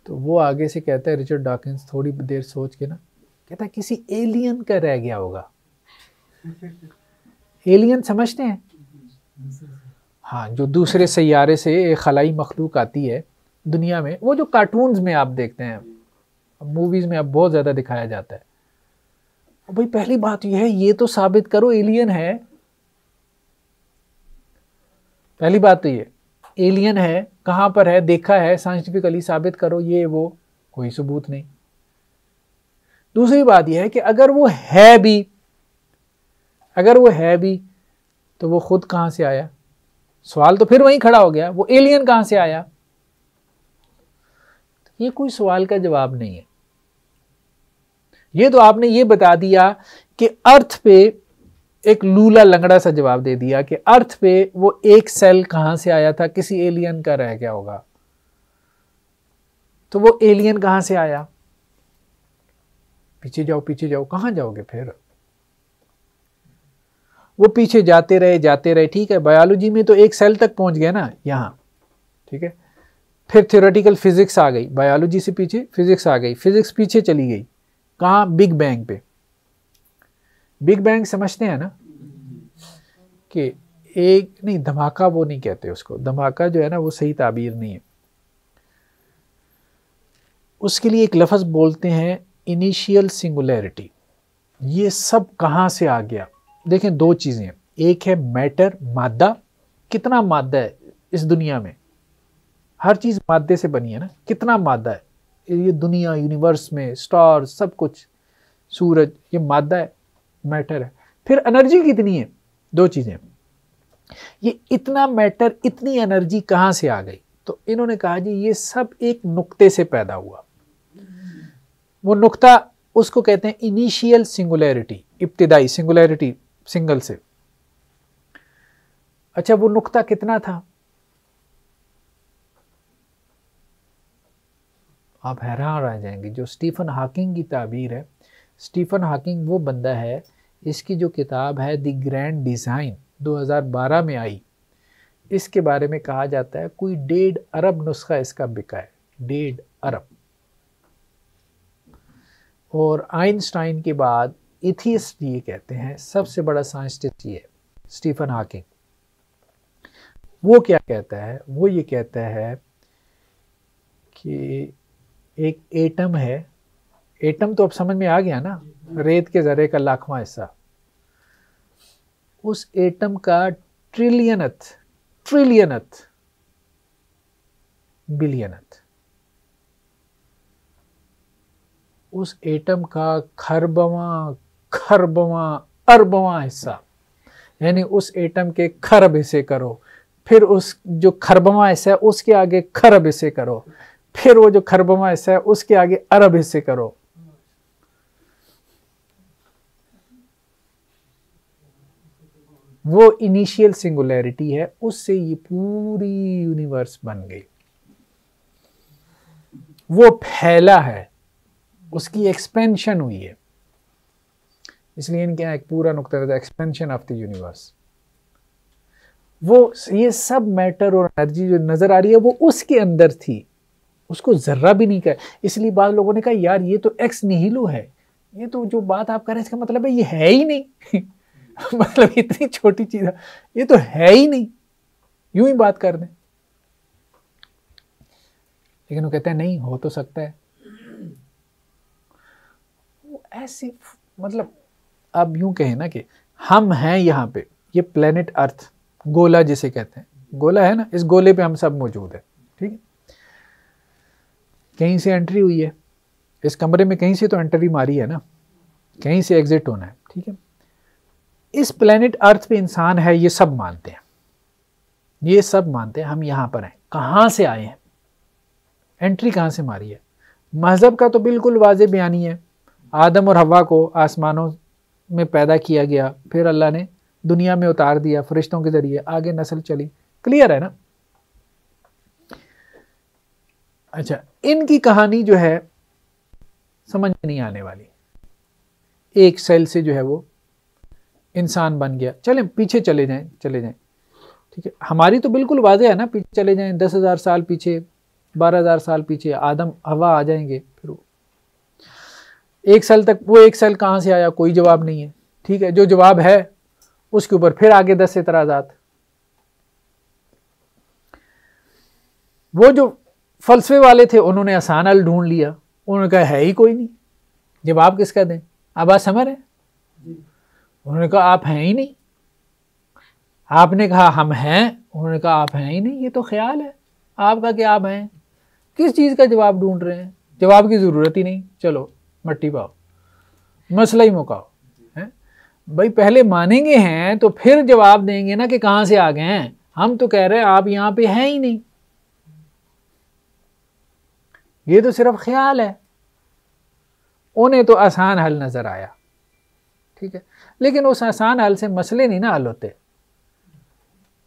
तो वो आगे से कहता है रिचर्ड डॉकिंस थोड़ी देर सोच के ना कहता है किसी एलियन का रह गया होगा एलियन समझते हैं हाँ जो दूसरे सैारे से खलाई मखलूक आती है दुनिया में वो जो कार्टून्स में आप देखते हैं मूवीज़ में अब बहुत ज़्यादा दिखाया जाता है भाई पहली बात यह है ये तो साबित करो एलियन है पहली बात तो ये एलियन है कहाँ पर है देखा है साइंटिफिकली साबित करो ये वो कोई सबूत नहीं दूसरी बात यह है कि अगर वो है भी अगर वो है भी तो वो खुद कहां से आया सवाल तो फिर वहीं खड़ा हो गया वो एलियन कहां से आया ये कोई सवाल का जवाब नहीं है ये तो आपने ये बता दिया कि अर्थ पे एक लूला लंगड़ा सा जवाब दे दिया कि अर्थ पे वो एक सेल कहां से आया था किसी एलियन का रह गया होगा तो वो एलियन कहां से आया पीछे जाओ पीछे जाओ कहां जाओगे फिर वो पीछे जाते रहे जाते रहे ठीक है बायोलॉजी में तो एक सेल तक पहुंच गया ना यहां ठीक है फिर थियोरेटिकल फिजिक्स आ गई बायोलॉजी से पीछे फिजिक्स आ गई फिजिक्स पीछे चली गई कहां बिग बैंग पे बिग बैंग समझते हैं ना कि एक नहीं धमाका वो नहीं कहते उसको धमाका जो है ना वो सही ताबीर नहीं है उसके लिए एक लफ्ज़ बोलते हैं इनिशियल सिंगुलैरिटी ये सब कहाँ से आ गया देखें दो चीज़ें एक है मैटर मादा कितना मादा है इस दुनिया में हर चीज़ मादे से बनी है ना कितना मादा है ये दुनिया यूनिवर्स में स्टार सब कुछ सूरज ये मादा है मैटर है फिर एनर्जी कितनी है दो चीज़ें ये इतना मैटर इतनी एनर्जी कहां से आ गई तो इन्होंने कहा जी ये सब एक नुक्ते से पैदा हुआ वो नुक्ता उसको कहते हैं इनिशियल सिंगुलैरिटी इब्तदाई सिंगुलैरिटी सिंगल से अच्छा वो नुक्ता कितना था आप हैरान रह जाएंगे जो स्टीफन हाकिंग की ताबीर है स्टीफन हाकिंग वो बंदा है इसकी जो किताब है दी ग्रैंड डिज़ाइन 2012 में आई इसके बारे में कहा जाता है कोई डेढ़ अरब नुस्खा इसका बिका है डेढ़ अरब और आइंस्टाइन के बाद इथियस्ट ये कहते हैं सबसे बड़ा साइंटिस्ट ये स्टीफन हॉकिंग वो क्या कहता है वो ये कहता है कि एक एटम है एटम तो अब समझ में आ गया ना रेत के जरे का लाखवा हिस्सा उस एटम का ट्रिलियनथ ट्रिलियनथ बिलियनथ उस एटम का खरबवा खरबवा अरबवा हिस्सा यानी उस एटम के खरब हिस्से करो फिर उस जो खरबवा हिस्सा है उसके आगे खरब हिस्से करो फिर वो जो खरबवा हिस्सा है उसके आगे अरब हिस्से करो वो इनिशियल सिंगुलैरिटी है उससे ये पूरी यूनिवर्स बन गई वो फैला है उसकी एक्सपेंशन हुई है इसलिए इनके यहां एक पूरा नुकता रहता है एक्सपेंशन ऑफ द यूनिवर्स वो ये सब मैटर और एनर्जी जो नज़र आ रही है वो उसके अंदर थी उसको ज़र्रा भी नहीं कर इसलिए बाद लोगों ने कहा यार ये तो एक्स निहिलो है ये तो जो बात आप कर रहे हैं इसका मतलब है ये है ही नहीं [laughs] मतलब इतनी छोटी चीज है ये तो है ही नहीं यूं ही बात कर दें लेकिन वो कहते हैं नहीं हो तो सकता है ऐसी मतलब अब यूं कहें ना कि हम हैं यहां पे ये प्लेनेट अर्थ गोला जिसे कहते हैं गोला है ना इस गोले पे हम सब मौजूद है ठीक है कहीं से एंट्री हुई है इस कमरे में कहीं से तो एंट्री मारी है ना कहीं से एग्जिट होना है ठीक है इस प्लेनेट अर्थ पे इंसान है ये सब मानते हैं ये सब मानते हैं हम यहां पर हैं कहां से आए हैं एंट्री कहां से मारी है मज़हब का तो बिल्कुल वाज बयानी है आदम और हवा को आसमानों में पैदा किया गया फिर अल्लाह ने दुनिया में उतार दिया फरिश्तों के ज़रिए आगे नस्ल चली क्लियर है ना अच्छा इनकी कहानी जो है समझ नहीं आने वाली एक सेल से जो है वो इंसान बन गया चलें पीछे चले जाएं चले जाएं ठीक है हमारी तो बिल्कुल वाजह है ना पीछे चले जाएं दस हज़ार साल पीछे बारह हज़ार साल पीछे आदम हवा आ जाएंगे फिर वो एक साल तक वो एक साल कहाँ से आया कोई जवाब नहीं है ठीक है जो जवाब है उसके ऊपर फिर आगे दस इतराजात वो जो फलसफे वाले थे उन्होंने आसान हल ढूंढ लिया उन्होंने कहा है ही कोई नहीं जवाब किसका दें अब बात समझ रहे हैं उन्होंने कहा आप हैं ही नहीं आपने कहा हम हैं उन्होंने कहा आप हैं ही नहीं ये तो ख्याल है आपका क्या आप हैं किस चीज़ का जवाब ढूंढ रहे हैं जवाब की ज़रूरत ही नहीं चलो मट्टी पाओ मसला ही मुकाओ है भाई पहले मानेंगे हैं तो फिर जवाब देंगे ना कि कहाँ से आ गए हैं हम तो कह रहे हैं आप यहाँ पे हैं ही नहीं ये तो सिर्फ ख्याल है उन्हें तो आसान हल नज़र आया ठीक है लेकिन उस आसान हल से मसले नहीं ना हल होते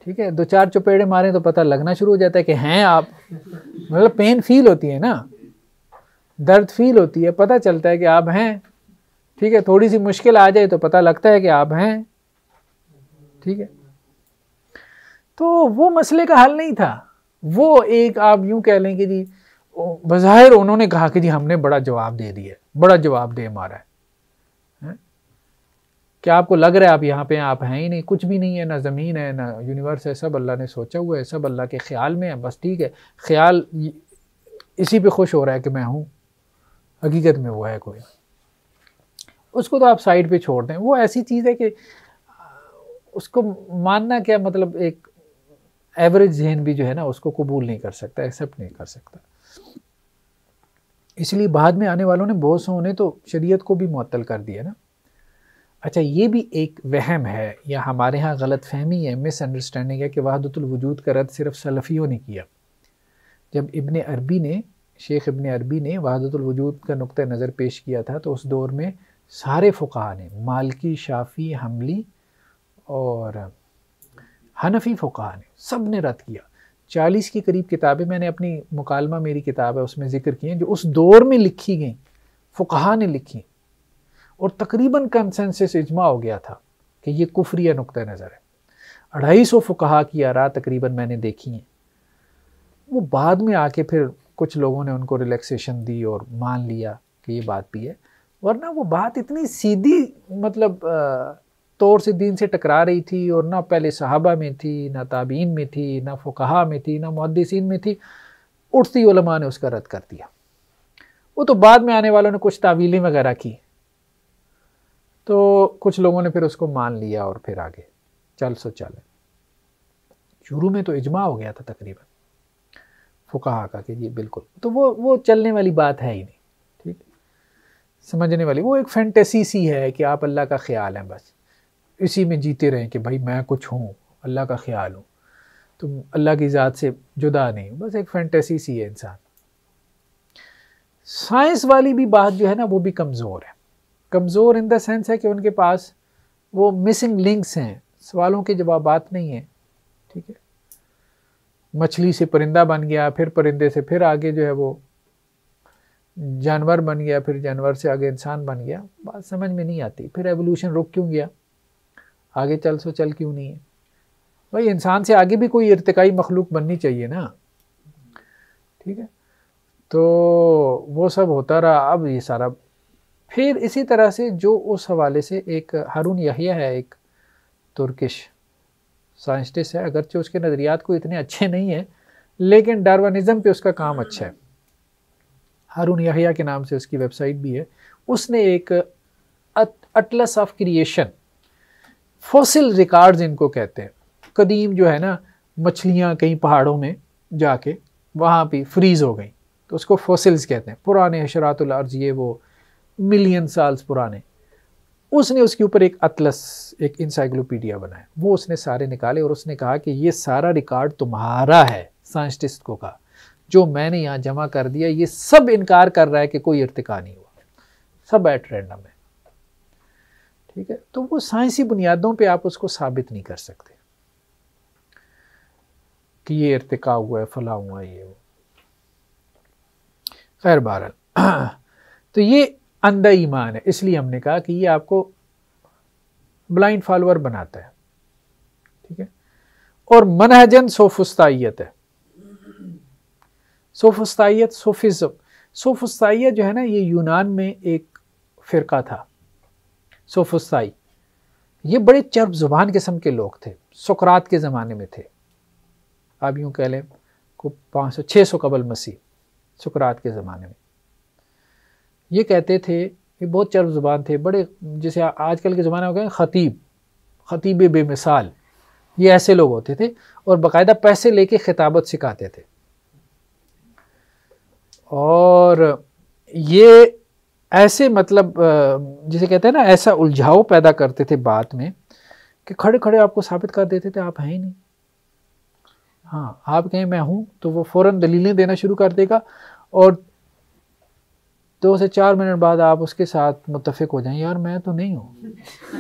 ठीक है दो चार चौपेड़े मारें तो पता लगना शुरू हो जाता है कि हैं आप मतलब पेन फील होती है ना दर्द फील होती है पता चलता है कि आप हैं ठीक है थोड़ी सी मुश्किल आ जाए तो पता लगता है कि आप हैं ठीक है तो वो मसले का हल नहीं था वो एक आप यूं कह लें कि जी बाहिर उन्होंने कहा कि जी हमने बड़ा जवाब दे दिया बड़ा जवाब दे मारा है क्या आपको लग रहा है आप यहाँ पे हैं आप हैं ही नहीं कुछ भी नहीं है ना ज़मीन है ना यूनिवर्स है सब अल्लाह ने सोचा हुआ है सब अल्लाह के ख्याल में है बस ठीक है ख्याल इसी पे खुश हो रहा है कि मैं हूँ हकीकत में वो है कोई उसको तो आप साइड पे छोड़ दें वो ऐसी चीज़ है कि उसको मानना क्या मतलब एक एवरेज जहन भी जो है ना उसको कबूल नहीं कर सकता एक्सेप्ट नहीं कर सकता इसलिए बाद में आने वालों ने बहुत सोने तो शरीयत को भी मअतल कर दिया ना अच्छा ये भी एक वहम है या हमारे यहाँ गलत फहमी है मिसअंडरस्टैंडिंग है कि वजूद का रद्द सिर्फ सलफ़ियों ने किया जब इबन अरबी ने शेख इबन अरबी ने वजूद का नुक़ नज़र पेश किया था तो उस दौर में सारे फ़ुका ने मालकी शाफ़ी हमली और हनफी फ़ुका ने सब ने रद्द किया चालीस के करीब किताबें मैंने अपनी मुकालमा मेरी किताब है उसमें ज़िक्र किए हैं जो उस दौर में लिखी गई फ़ुका ने लिखी और तकरीबन कंसेंसिस इजमा हो गया था कि ये कुफरी नुक़ नज़र है अढ़ाई सौ फ़ुकहा की आरा तकरीबन मैंने देखी हैं वो बाद में आके फिर कुछ लोगों ने उनको रिलैक्सेशन दी और मान लिया कि ये बात भी है वरना वो बात इतनी सीधी मतलब तौर से दीन से टकरा रही थी और ना पहले सहाबा में थी ना ताबीन में थी ना फ़ुकहा में थी ना मुहदसिन में थी उठती ने उसका रद्द कर दिया वो तो बाद में आने वालों ने कुछ तावीलें वगैरह की तो कुछ लोगों ने फिर उसको मान लिया और फिर आगे चल सो चल शुरू में तो इजमा हो गया था तकरीबन फुकाहा का कि जी बिल्कुल तो वो वो चलने वाली बात है ही नहीं ठीक समझने वाली वो एक फैंटेसी सी है कि आप अल्लाह का ख्याल हैं बस इसी में जीते रहें कि भाई मैं कुछ हूँ अल्लाह का ख्याल हूँ तुम अल्लाह की ज़ात से जुदा नहीं बस एक फैंटेसी सी है इंसान साइंस वाली भी बात जो है ना वो भी कमज़ोर है कमज़ोर इन देंस सेंस है कि उनके पास वो मिसिंग लिंक्स हैं सवालों के जवाब बात नहीं है ठीक है मछली से परिंदा बन गया फिर परिंदे से फिर आगे जो है वो जानवर बन गया फिर जानवर से आगे इंसान बन गया बात समझ में नहीं आती फिर एवोल्यूशन रुक क्यों गया आगे चल सो चल क्यों नहीं है भाई इंसान से आगे भी कोई इरतकई मखलूक बननी चाहिए ना ठीक है तो वो सब होता रहा अब ये सारा फिर इसी तरह से जो उस हवाले से एक हारून यहिया है एक तुर्किश साइंटिस्ट है अगरचे उसके नज़रियात को इतने अच्छे नहीं हैं लेकिन डारवानिज़म पे उसका काम अच्छा है हारून यहिया के नाम से उसकी वेबसाइट भी है उसने एक atlas of creation fossil records इनको कहते हैं कदीम जो है ना मछलियाँ कहीं पहाड़ों में जाके वहाँ पर फ्रीज़ हो गई तो उसको फॉसिल्स कहते हैं पुराने अशरातुल अर्ज ये वो मिलियन साल्स पुराने उसने उसके ऊपर एक अतलस एक इंसाइक्लोपीडिया बनाया वो उसने सारे निकाले और उसने कहा कि ये सारा रिकॉर्ड तुम्हारा है साइंटिस्ट को कहा जो मैंने यहाँ जमा कर दिया ये सब इनकार कर रहा है कि कोई इरतिका नहीं हुआ सब एट रैंडम है ठीक है तो वो साइंसी बुनियादों पे आप उसको साबित नहीं कर सकते कि ये इरतिका हुआ है फला हुआ है ये हुआ खैर बहरहाल [clears throat] तो ये अंधा ईमान है इसलिए हमने कहा कि ये आपको ब्लाइंड फॉलोअर बनाता है ठीक है और मनहजन सोफुस्ताइत है सोफुस्ताइत सोफिज्म सोफुस्ताइत जो है ना ये यूनान में एक फ़िरका था सोफुस्ताई ये बड़े चर्ब जुबान किस्म के लोग थे सुकरात के ज़माने में थे आप यूँ कह लें को पाँच सौ छः सौ कबल मसीह सुकरात के ज़माने में ये कहते थे ये बहुत चर्ब ज़ुबान थे बड़े जैसे आजकल के ज़माने में कहें ख़तीब ख़तीब बेमिसाल ये ऐसे लोग होते थे और बाकायदा पैसे लेके खिताबत सिखाते थे और ये ऐसे मतलब जिसे कहते हैं ना ऐसा उलझाव पैदा करते थे बात में कि खड़े खड़े आपको साबित कर देते थे आप हैं ही नहीं हाँ आप कहें मैं हूँ तो वो फ़ौरन दलीलें देना शुरू कर देगा और दो से चार मिनट बाद आप उसके साथ मुतफिक हो जाएं यार मैं तो नहीं हूँ [laughs]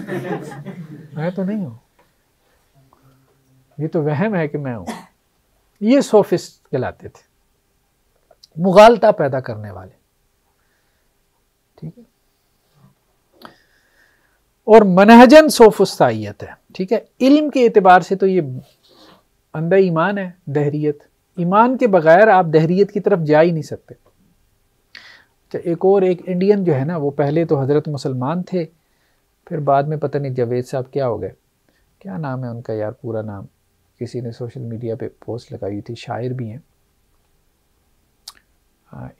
मैं तो नहीं हूँ ये तो वहम है कि मैं हूँ ये सोफिस्ट कहलाते थे मुगालता पैदा करने वाले ठीक है और मनहजन सोफुस्तायत है ठीक है इल्म के एतबार से तो ये अंदर ईमान है दहरीत ईमान के बगैर आप दहरीत की तरफ जा ही नहीं सकते तो एक और एक इंडियन जो है ना वो पहले तो हज़रत मुसलमान थे फिर बाद में पता नहीं जावेद साहब क्या हो गए क्या नाम है उनका यार पूरा नाम किसी ने सोशल मीडिया पे पोस्ट लगाई थी शायर भी हैं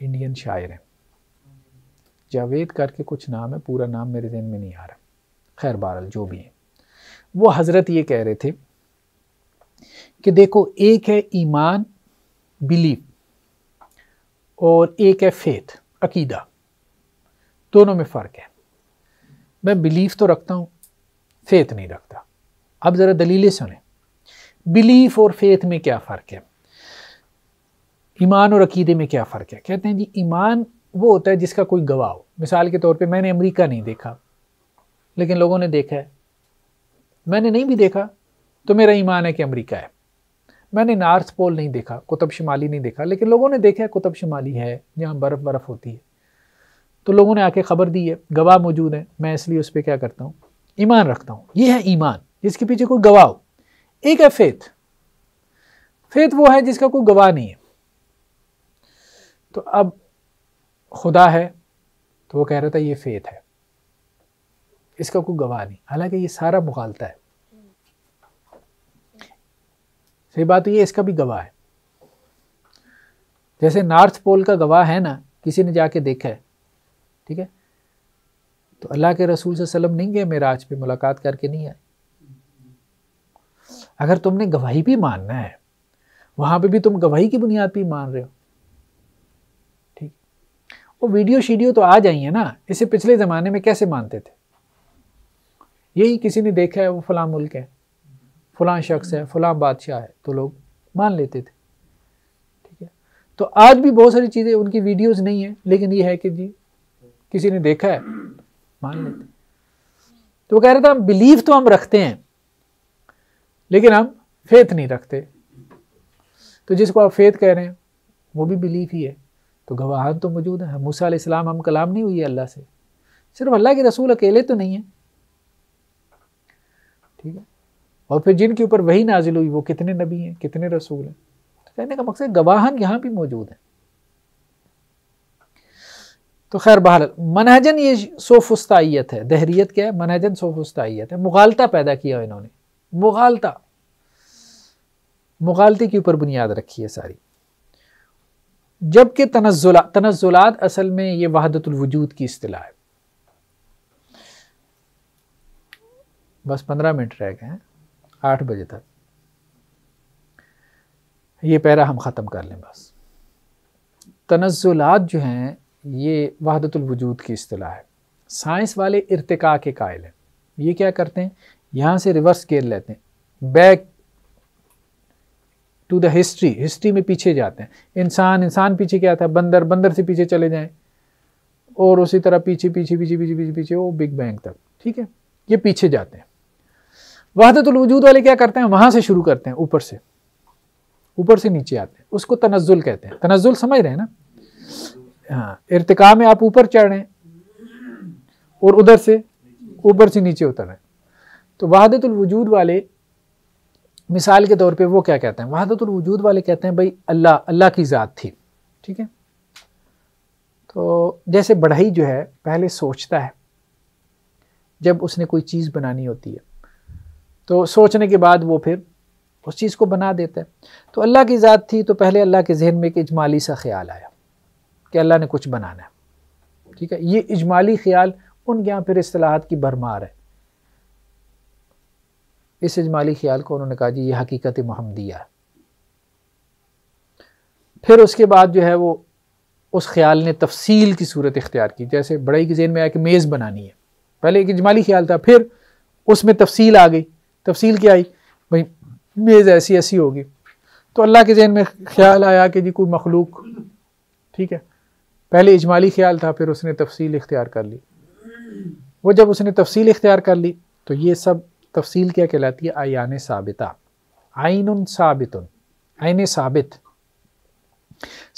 इंडियन हाँ, शायर हैं जावेद करके कुछ नाम है पूरा नाम मेरे जहन में नहीं आ रहा खैर बारल जो भी हैं वो हज़रत ये कह रहे थे कि देखो एक है ईमान बिलीफ और एक है फेथ अकीदा दोनों में फ़र्क है मैं बिलीफ तो रखता हूँ फेथ नहीं रखता अब ज़रा दलीलें सुने बिलीफ और फेथ में क्या फ़र्क है ईमान और अकीदे में क्या फ़र्क है कहते हैं जी ईमान वो होता है जिसका कोई गवाह हो मिसाल के तौर पे मैंने अमेरिका नहीं देखा लेकिन लोगों ने देखा है मैंने नहीं भी देखा तो मेरा ईमान है कि अमेरिका है मैंने नार्थ पोल नहीं देखा कुतब शुमाली नहीं देखा लेकिन लोगों ने देखा है कुतब शुमाली है जहाँ बर्फ़ बर्फ़ होती है तो लोगों ने आके ख़बर दी है गवाह मौजूद है मैं इसलिए उस पर क्या करता हूँ ईमान रखता हूँ ये है ईमान जिसके पीछे कोई गवाह हो एक है फेथ फेथ वो है जिसका कोई गवाह नहीं है तो अब खुदा है तो वो कह रहा था ये फेथ है इसका कोई गवाह नहीं हालांकि ये सारा मुखालता है सही बात तो ये इसका भी गवाह है जैसे नॉर्थ पोल का गवाह है ना किसी ने जाके देखा है ठीक है तो अल्लाह के रसूल सल्लम नहीं गए मेराज पे मुलाकात करके नहीं आए अगर तुमने गवाही भी मानना है वहां पे भी तुम गवाही की बुनियाद पर मान रहे हो ठीक वो वीडियो शीडियो तो आ जाइए ना इसे पिछले ज़माने में कैसे मानते थे यही किसी ने देखा है वो फला मुल्क है फलां शख्स है फलां बादशाह है तो लोग मान लेते थे ठीक है तो आज भी बहुत सारी चीज़ें उनकी वीडियोस नहीं है लेकिन ये है कि जी किसी ने देखा है मान लेते तो वो कह रहे थे हम बिलीव तो हम रखते हैं लेकिन हम फेथ नहीं रखते तो जिसको आप फेथ कह रहे हैं वो भी बिलीफ ही है तो गवाहान तो मौजूद है मूसा इस्लाम हम कलाम नहीं हुई है अल्लाह से सिर्फ अल्लाह के रसूल अकेले तो नहीं है ठीक है और फिर जिनके ऊपर वही नाजिल हुई वो कितने नबी हैं कितने रसूल हैं तो कहने का मकसद गवाहन यहाँ भी मौजूद है तो खैर बहर मनहजन ये सोफुस्तायत है दहरीत क्या है मनहजन सोफुस्तायत है मुगालता पैदा किया इन्होंने मुगालता मुगालती के ऊपर बुनियाद रखी है सारी जबकि तनजुला तनजुलात असल में ये वहादतुलवजूद की असिला है बस पंद्रह मिनट रह गए हैं आठ बजे तक ये पैरा हम ख़त्म कर लें बस तनज़ुलात जो हैं ये वहदतुलवजूद की अतलाह है साइंस वाले इरतका के कायल हैं ये क्या करते हैं यहाँ से रिवर्स गेयर लेते हैं back to the history history में पीछे जाते हैं इंसान इंसान पीछे क्या था बंदर बंदर से पीछे चले जाएं और उसी तरह पीछे पीछे पीछे पीछे पीछे पीछे वो बिग बैंग तक ठीक है ये पीछे जाते हैं वहदतुल वजूद वाले क्या करते हैं वहां से शुरू करते हैं ऊपर से ऊपर से नीचे आते हैं उसको तनजुल कहते हैं तनजुल समझ रहे हैं ना हाँ इरतका में आप ऊपर चढ़ रहे हैं और उधर से ऊपर से नीचे उतर रहे तो वहादतुल वजूद वाले मिसाल के तौर पे वो क्या कहते हैं वहादतुल वजूद वाले कहते हैं भाई अल्लाह अल्लाह की ज़ात थी ठीक है तो जैसे बढ़ई जो है पहले सोचता है जब उसने कोई चीज़ बनानी होती है तो सोचने के बाद वो फिर उस चीज़ को बना देता है तो अल्लाह की ज़ात थी तो पहले अल्लाह के जहन में एक इजमाली सा ख्याल आया कि अल्लाह ने कुछ बनाना है ठीक है ये इजमाली ख्याल उनके यहाँ फिर असलाहत की भरमार है इस इजमाली ख्याल को उन्होंने कहा जी ये हकीकत महमदिया फिर उसके बाद जो है वो उस ख्याल ने तफसील की सूरत इख्तियार की जैसे बड़ाई के जेन में आया कि मेज़ बनानी है पहले एक इजमाली ख्याल था फिर उसमें तफसील आ गई तफसील क्या आई भाई मेज़ ऐसी ऐसी होगी तो अल्लाह के जहन में ख्याल आया कि जी कोई मखलूक ठीक है पहले इजमाली ख्याल था फिर उसने तफसील इख्तियार कर ली वो जब उसने तफसील इख्तियार कर ली तो ये सब तफसील क्या कहलाती है आयान साबिता आइन साबित आइन साबित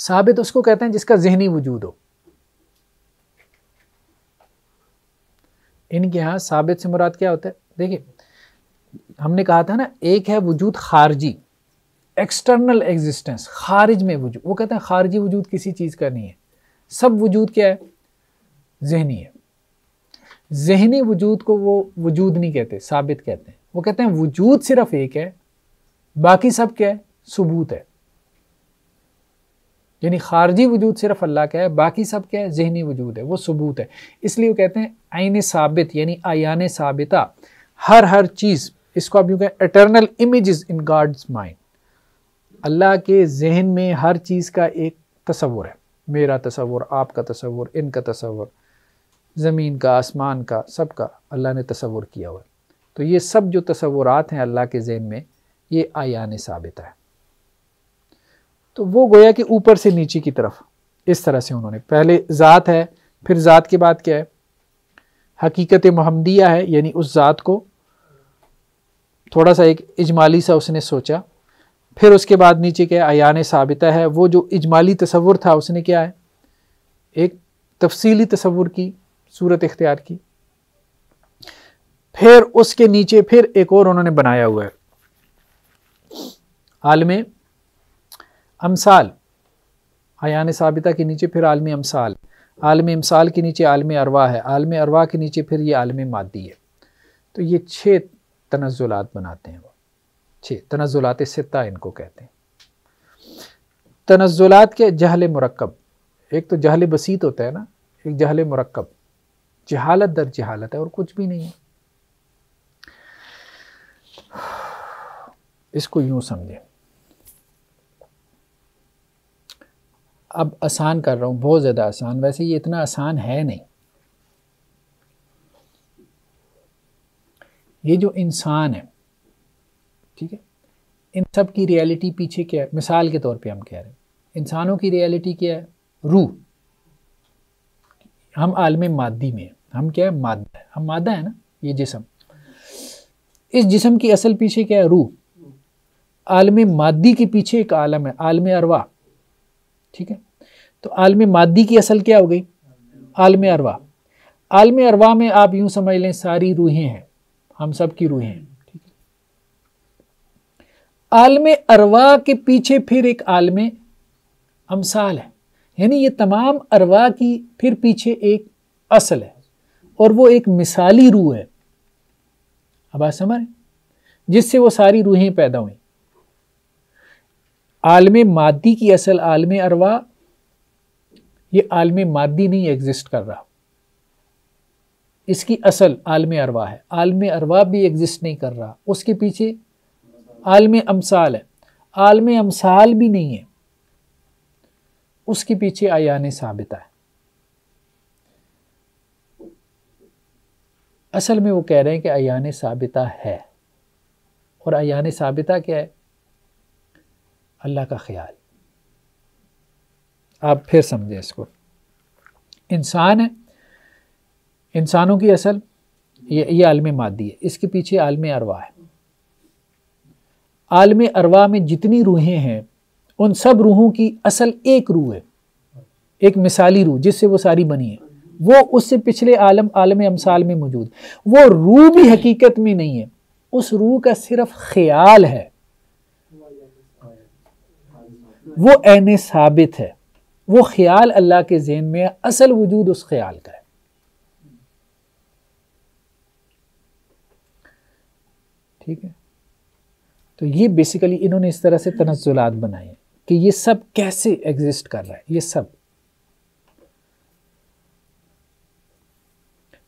साबित उसको कहते हैं जिसका जहनी वजूद हो इनके यहाँ साबित से मुराद क्या होता है देखिए हमने कहा था ना एक है वजूद खारजी एक्सटर्नल एग्जिस्टेंस खारिज में वजूद वो कहते हैं खारजी वजूद किसी चीज़ का नहीं है सब वजूद क्या है जहनी है जहनी वजूद को वो वजूद नहीं कहते साबित कहते हैं वो कहते हैं वजूद सिर्फ एक है बाकी सब क्या है सबूत है यानी खारजी वजूद सिर्फ अल्लाह का है बाकी सब क्या है जहनी वजूद है वो सबूत है इसलिए वो कहते हैं आइन साबित यानी आयान साबिता हर हर चीज़ इसको आप यूँ कहें eternal image in God's mind अल्लाह के जहन में हर चीज़ का एक तस्वुर है मेरा तस्वुर आपका तस्वुर इनका तस्वुर ज़मीन का आसमान का सब का अल्लाह ने तस्वुर किया हुआ है तो ये सब जो तस्वुरात हैं अल्लाह के जहन में ये आयान साबित है तो वो गोया कि ऊपर से नीचे की तरफ इस तरह से उन्होंने पहले ज़ात है फिर ज़ात के बाद क्या है हकीकत महमदिया है यानी उस ज़ात को थोड़ा सा एक इजमाली सा उसने सोचा फिर उसके बाद नीचे क्या अयान साबिता है वो जो इजमाली तस्वुर था उसने क्या है एक तफसीली तस्वुर की सूरत इख्तियार की फिर उसके नीचे फिर एक और उन्होंने बनाया हुआ है आलम अमसाल अयान साबिता के नीचे फिर आलम अमसाल आलम अमसाल के नीचे आलम अरवा है आलम अरवा के नीचे फिर ये आलम मादी है तो ये छः तनजुलात बनाते हैं वो ठीक तनजुलात सिता इनको कहते हैं तनजुलात के जहल मरकब एक तो जहल बसीत होता है ना एक जहल मरकब जहालत दर जहालत है और कुछ भी नहीं है इसको यूं समझें अब आसान कर रहा हूँ बहुत ज़्यादा आसान वैसे ये इतना आसान है नहीं ये जो इंसान है ठीक है इन सब की रियलिटी पीछे क्या है मिसाल के तौर पे हम कह रहे हैं इंसानों की रियलिटी क्या है रूह हम आलम मादी में हम क्या है मादा है हम मादा है ना ये जिसम इस जिसम की असल पीछे क्या है रूह आलम मादी के पीछे एक आलम है आलम अरवा ठीक है तो आलम मादी की असल क्या हो गई आलम अरवा आलम अरवा में आप यूं समझ लें सारी रूहें हैं हम सब की रूहें हैं ठीक है आलम अरवा के पीछे फिर एक आलम अमसाल है यानी ये तमाम अरवा की फिर पीछे एक असल है और वो एक मिसाली रूह है अब आप समझ जिससे वो सारी रूहें पैदा हुई आलम मादी की असल आलम अरवा ये आलम मादी नहीं एग्जिस्ट कर रहा इसकी असल आलम अरवा है आलम अरवा भी एग्जिस्ट नहीं कर रहा उसके पीछे आलम अमसाल है आलम अमसाल भी नहीं है उसके पीछे आयान साबिता है असल में वो कह रहे हैं कि अयान साबिता है और अयान साबिता क्या है अल्लाह का ख्याल आप फिर समझें इसको इंसान है इंसानों की असल ये ये आलम मादी है इसके पीछे आलम अरवा है आलम अरवा में जितनी रूहें हैं उन सब रूहों की असल एक रूह है एक मिसाली रूह जिससे वो सारी बनी है वो उससे पिछले आलम आलम अमसाल में मौजूद वो रूह भी हकीकत में नहीं है उस रूह का सिर्फ ख्याल है वो एन साबित है वो ख्याल अल्लाह के जहन में असल वजूद उस ख्याल का है ठीक है तो ये बेसिकली इन्होंने इस तरह से तनजुलात बनाए हैं कि ये सब कैसे एग्जिस्ट कर रहा है ये सब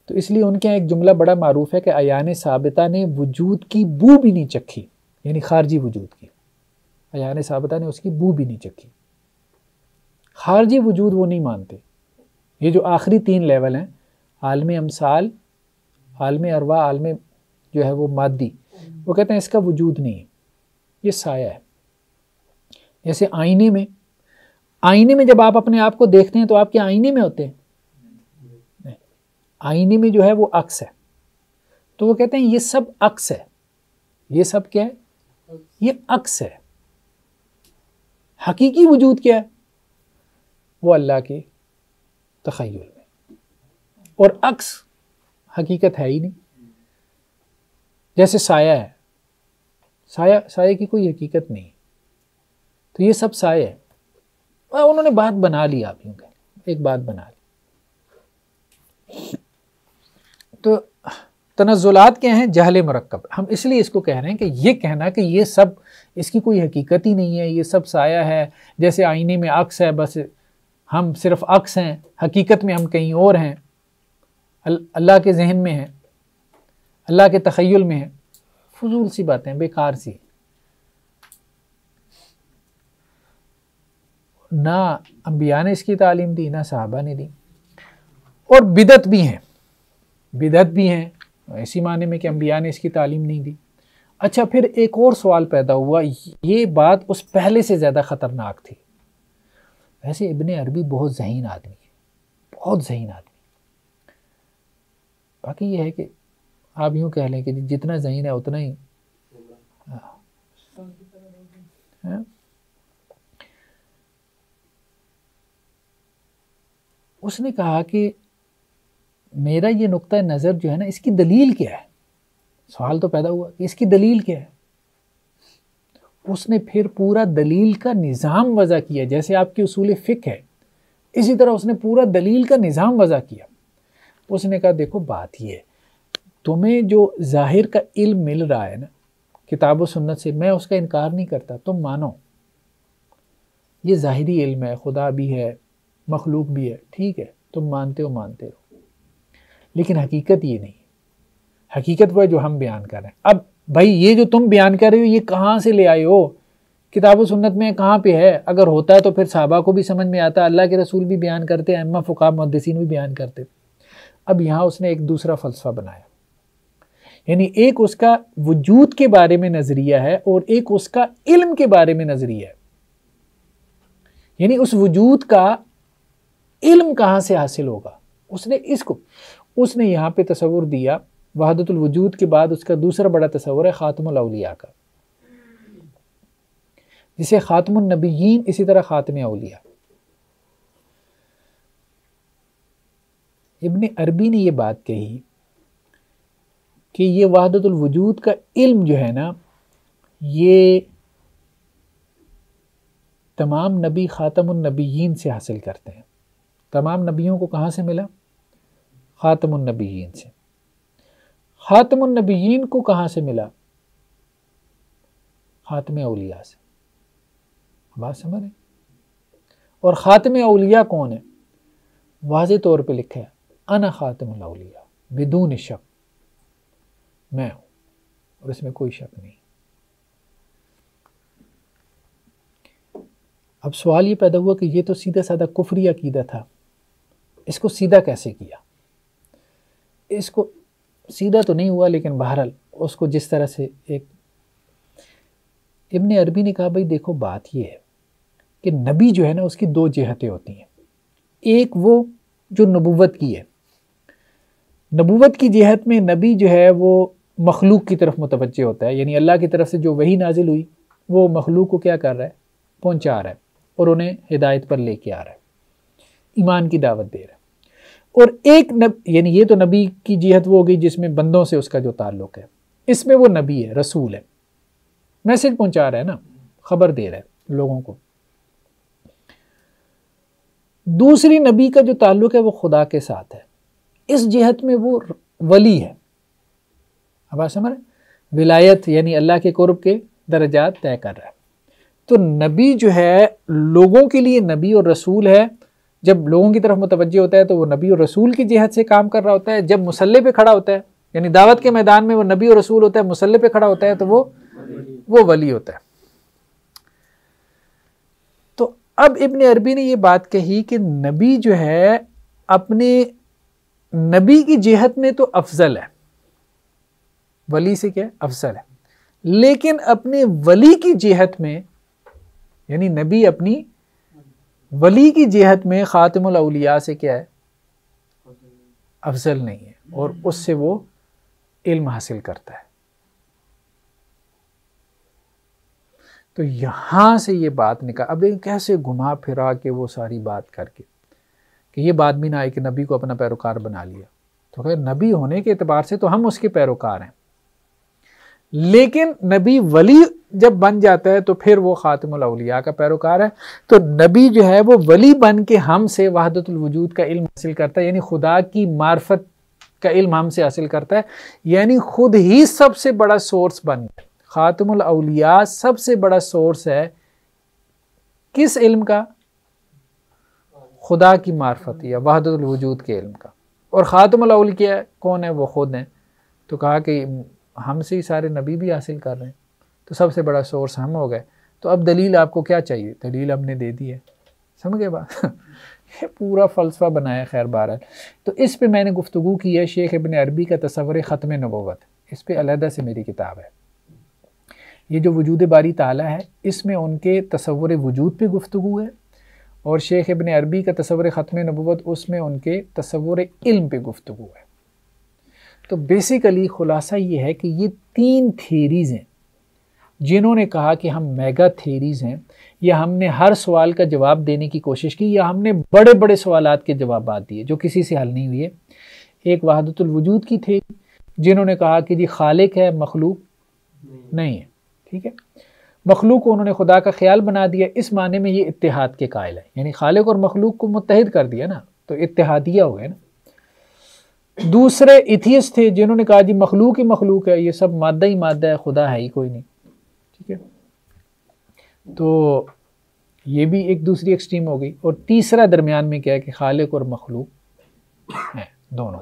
तो इसलिए उनके यहाँ एक जुमला बड़ा मारूफ है कि अयान साबिता ने वजूद की बू भी नहीं चखी यानी खारजी वजूद की अयान साबिता ने उसकी बू भी नहीं चखी खारजी वजूद वो नहीं मानते ये जो आखिरी तीन लेवल हैं आलम अमसाल आलम अरवा आलम जो है वो मादी वो कहते हैं इसका वजूद नहीं है ये साया है जैसे आईने में आईने में जब आप अपने आप को देखते हैं तो आपके आईने में होते हैं आईने में जो है वो अक्स है तो वो कहते हैं ये सब अक्स है ये सब क्या है ये अक्स है हकीकी वजूद क्या है वो अल्लाह के तखयल में और अक्स हकीकत है ही नहीं जैसे साया है साया साये की कोई हकीकत नहीं तो ये सब साय है हाँ, उन्होंने बात बना ली आप यूँ कहें एक बात बना ली तो तनजुलात क्या हैं जहल मरकब हम इसलिए इसको कह रहे हैं कि ये कहना कि ये सब इसकी कोई हकीकत ही नहीं है ये सब साया है जैसे आईने में अक्स है बस हम सिर्फ अक्स हैं हकीकत में हम कहीं और हैं अल्लाह के जहन में हैं अल्लाह के तखयल में हैं फजूल सी बातें बेकार सी ना अम्बिया ने इसकी तालीम दी ना साहबा ने दी और बिदत भी हैं बिदत भी हैं ऐसी माने में कि अम्बिया ने इसकी तालीम नहीं दी अच्छा फिर एक और सवाल पैदा हुआ ये बात उस पहले से ज़्यादा ख़तरनाक थी वैसे इबन अरबी बहुत जहीन आदमी है बहुत जहीन आदमी बाकी ये है कि आप यूं कह लें कि जितना जहीन है उतना ही है? हाँ। हाँ। उसने कहा कि मेरा ये नुकता नज़र जो है ना इसकी दलील क्या है सवाल तो पैदा हुआ कि इसकी दलील क्या है उसने फिर पूरा दलील का निज़ाम वज़ा किया जैसे आपकी उसूल फ़िक है इसी तरह उसने पूरा दलील का निज़ाम वज़ा किया उसने कहा देखो बात यह है तुम्हें जो ज़ाहिर का इल्म मिल रहा है ना किताब सुन्नत से मैं उसका इनकार नहीं करता तुम मानो ये ज़ाहरी इल्म है खुदा भी है मखलूक भी है ठीक है तुम मानते हो मानते हो लेकिन हकीकत ये नहीं हकीकत वह जो हम बयान कर रहे हैं अब भाई ये जो तुम बयान कर रहे हो ये कहाँ से ले आए हो किताब सुन्नत में कहाँ पे है अगर होता है तो फिर साहबा को भी समझ में आता अल्लाह के रसूल भी बयान करते अम्मा फ़ुका मुद्दसिन भी बयान करते अब यहाँ उसने एक दूसरा फ़लसफ़ा बनाया यानी एक उसका वजूद के बारे में नज़रिया है और एक उसका इल्म के बारे में नज़रिया है यानी उस वजूद का इल्म कहां से हासिल होगा उसने इसको उसने यहां पे तस्वुर दिया वहादतुल वजूद के बाद उसका दूसरा बड़ा तस्वर है ख़ातमलिया का जिसे ख़ातमनबीन इसी तरह ख़ातम अलिया इबन अरबी ने यह बात कही कि ये वहदतुल वजूद का इल्म जो है ना ये तमाम नबी ख़ातमनबीन से हासिल करते हैं तमाम नबियों को कहाँ से मिला ख़ातमनबीन से ख़ातमनबीन को कहाँ से मिला ख़ातम अलिया से बात समझ रहे और ख़ातम अलिया कौन है वाज तौर पे लिखा है अन ख़ातमलिया बिदून शक मैं हूँ और इसमें कोई शक नहीं अब सवाल ये पैदा हुआ कि ये तो सीधा साधा कुफरी अकीदा था इसको सीधा कैसे किया इसको सीधा तो नहीं हुआ लेकिन बहरहाल उसको जिस तरह से एक इब्ने अरबी ने कहा भाई देखो बात यह है कि नबी जो है ना उसकी दो जहतें होती हैं एक वो जो नबूवत की है नबूवत की जहत में नबी जो है वो मखलूक की तरफ मुतवजह होता है यानी अल्लाह की तरफ से जो वही नाजिल हुई वो मखलूक को क्या कर रहा है पहुँचा रहा है और उन्हें हिदायत पर कर आ रहा है ईमान की दावत दे रहा है और एक नब यानी ये तो नबी की जिहत वो हो गई जिसमें बंदों से उसका जो ताल्लुक़ है इसमें वो नबी है रसूल है मैसेज पहुंचा रहा है ना खबर दे रहा है लोगों को दूसरी नबी का जो ताल्लुक़ है वो खुदा के साथ है इस जिहत में वो वली है अब आप समझ विलायत यानी अल्लाह के कौरब के दर्जात तय कर रहा है तो नबी जो है लोगों के लिए नबी और रसूल है जब लोगों की तरफ मुतवजह होता है तो वो नबी और रसूल की जेहत से काम कर रहा होता है जब मुसल्ले पे खड़ा होता है यानी दावत के मैदान में वो नबी और रसूल होता है मुसल्ले पे खड़ा होता है तो वो वो वली होता है तो अब इबन अरबी ने ये बात कही कि नबी जो है अपने नबी की जहत में तो अफजल है वली से क्या अफसर है लेकिन अपने वली की जेहत में यानी नबी अपनी वली की जेहत में ख़ातमौलिया से क्या है अफजल नहीं है और हम्म। उससे वो इल्म हासिल करता है तो यहां से ये बात निकाल अब कैसे घुमा फिरा के वो सारी बात करके कि ये बात भी ना आए कि नबी को अपना पैरोकार बना लिया तो खैर नबी होने के अतबार से तो हम उसके पैरोकार हैं लेकिन नबी वली जब बन जाता है तो फिर वो ख़ातमुल अलिया का पैरोकार है तो नबी जो है वो वली बन के हमसे वहादतुलवजूद का इल्म हासिल करता है यानी खुदा की मार्फत का इल्म हमसे हासिल करता है यानी खुद ही सबसे बड़ा सोर्स बन गया खातम अलिया सबसे बड़ा सोर्स है किस इल्म का खुदा की मार्फत या वहादतुलवजूद के इल्म का और खातम अलिया कौन है वो खुद हैं तो कहा कि हम से ही सारे नबी भी हासिल कर रहे हैं तो सबसे बड़ा सोर्स हम हो गए तो अब दलील आपको क्या चाहिए दलील हमने दे दी है समझ गए बात [laughs] ये पूरा फ़लसफ़ा बनाया खैर भारत तो इस पे मैंने गुफ्तु की है शेख इबन अरबी का तस्वर ख़त्म नबोवत इस पर अलहदा से मेरी किताब है ये जो वजूद बारी ताला है इसमें उनके तस्वर वजूद पे गुफ्तु है और शेख इबन अरबी का तस्वर ख़त्म नबोवत उसमें उनके तस्वर इल्म पे गुफ्तु है तो बेसिकली ख़ुलासा ये है कि ये तीन थेरीज़ हैं जिन्होंने कहा कि हम मेगा थेरीज़ हैं या हमने हर सवाल का जवाब देने की कोशिश की या हमने बड़े बड़े सवाल के जवाब दिए जो किसी से हल नहीं हुए एक वहादतुल वजूद की थेरी जिन्होंने कहा कि जी खालिक है मखलूक नहीं है ठीक है मखलूक को उन्होंने खुदा का ख्याल बना दिया इस माने में ये इतिहाद के कायल है यानी खालिक और मखलूक को मुतहद कर दिया ना तो इतिहादिया हो गया ना दूसरे इथियस थे जिन्होंने कहा जी मखलूक ही मखलूक है ये सब मादा ही मादा है खुदा है ही कोई नहीं ठीक है तो ये भी एक दूसरी एक्सट्रीम हो गई और तीसरा दरमियान में क्या है कि खालिक और मखलूक हैं दोनों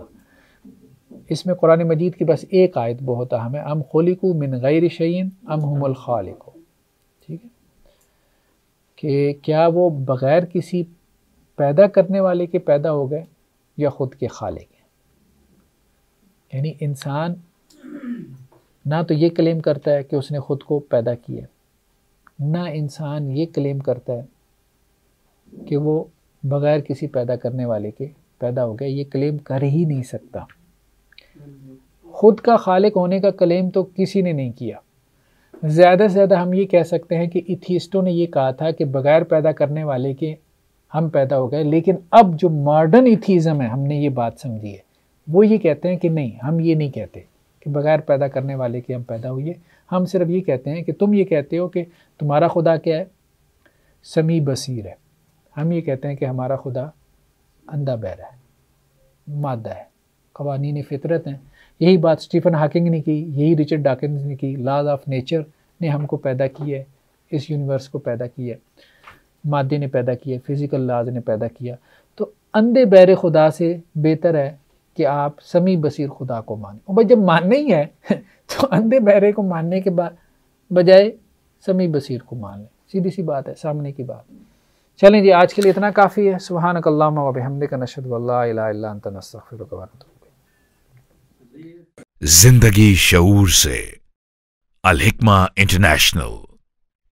इसमें कुरान मजीद की बस एक आयत बहुत अहम है अम खोलिको मिन गैर शैन अम हमल खालिको ठीक है कि क्या वो बग़ैर किसी पैदा करने वाले के पैदा हो गए या ख़ुद के खालिक यानी इंसान ना तो ये क्लेम करता है कि उसने ख़ुद को पैदा किया ना इंसान ये क्लेम करता है कि वो बग़ैर किसी पैदा करने वाले के पैदा हो गया ये क्लेम कर ही नहीं सकता ख़ुद का खालिक होने का क्लेम तो किसी ने नहीं किया ज़्यादा से ज़्यादा हम ये कह सकते हैं कि इथिस्टों ने ये कहा था कि बग़ैर पैदा करने वाले के हम पैदा हो गए लेकिन अब जो मॉडर्न इथिज़म है हमने ये बात समझी है वो ये कहते हैं कि नहीं हम ये नहीं कहते कि बग़ैर पैदा करने वाले के हम पैदा हुए हम सिर्फ ये कहते हैं कि तुम ये कहते हो कि तुम्हारा खुदा क्या है समी बसीर है हम ये कहते हैं कि हमारा खुदा अंधा बहरा है मादा है ने फितरत हैं यही बात स्टीफ़न हाकिंग ने की यही रिचर्ड डाकिंस ने की लाज ऑफ नेचर ने हमको पैदा किया है इस यूनिवर्स को पैदा किया है मादे ने पैदा किया फिज़िकल लाज ने पैदा किया तो अंधे बहरे खुदा से बेहतर है कि आप समी बसीर खुदा को माने और भाई जब मानना ही है [laughs] तो अंधे बहरे को मानने के बाद बजाय समी बसीर को मान लें सीधी सी बात है सामने की बात चलें जी आज के लिए इतना काफ़ी है सुबहान कल्लामद का नशद वल्ला जिंदगी शूर से अलहिकमा इंटरनेशनल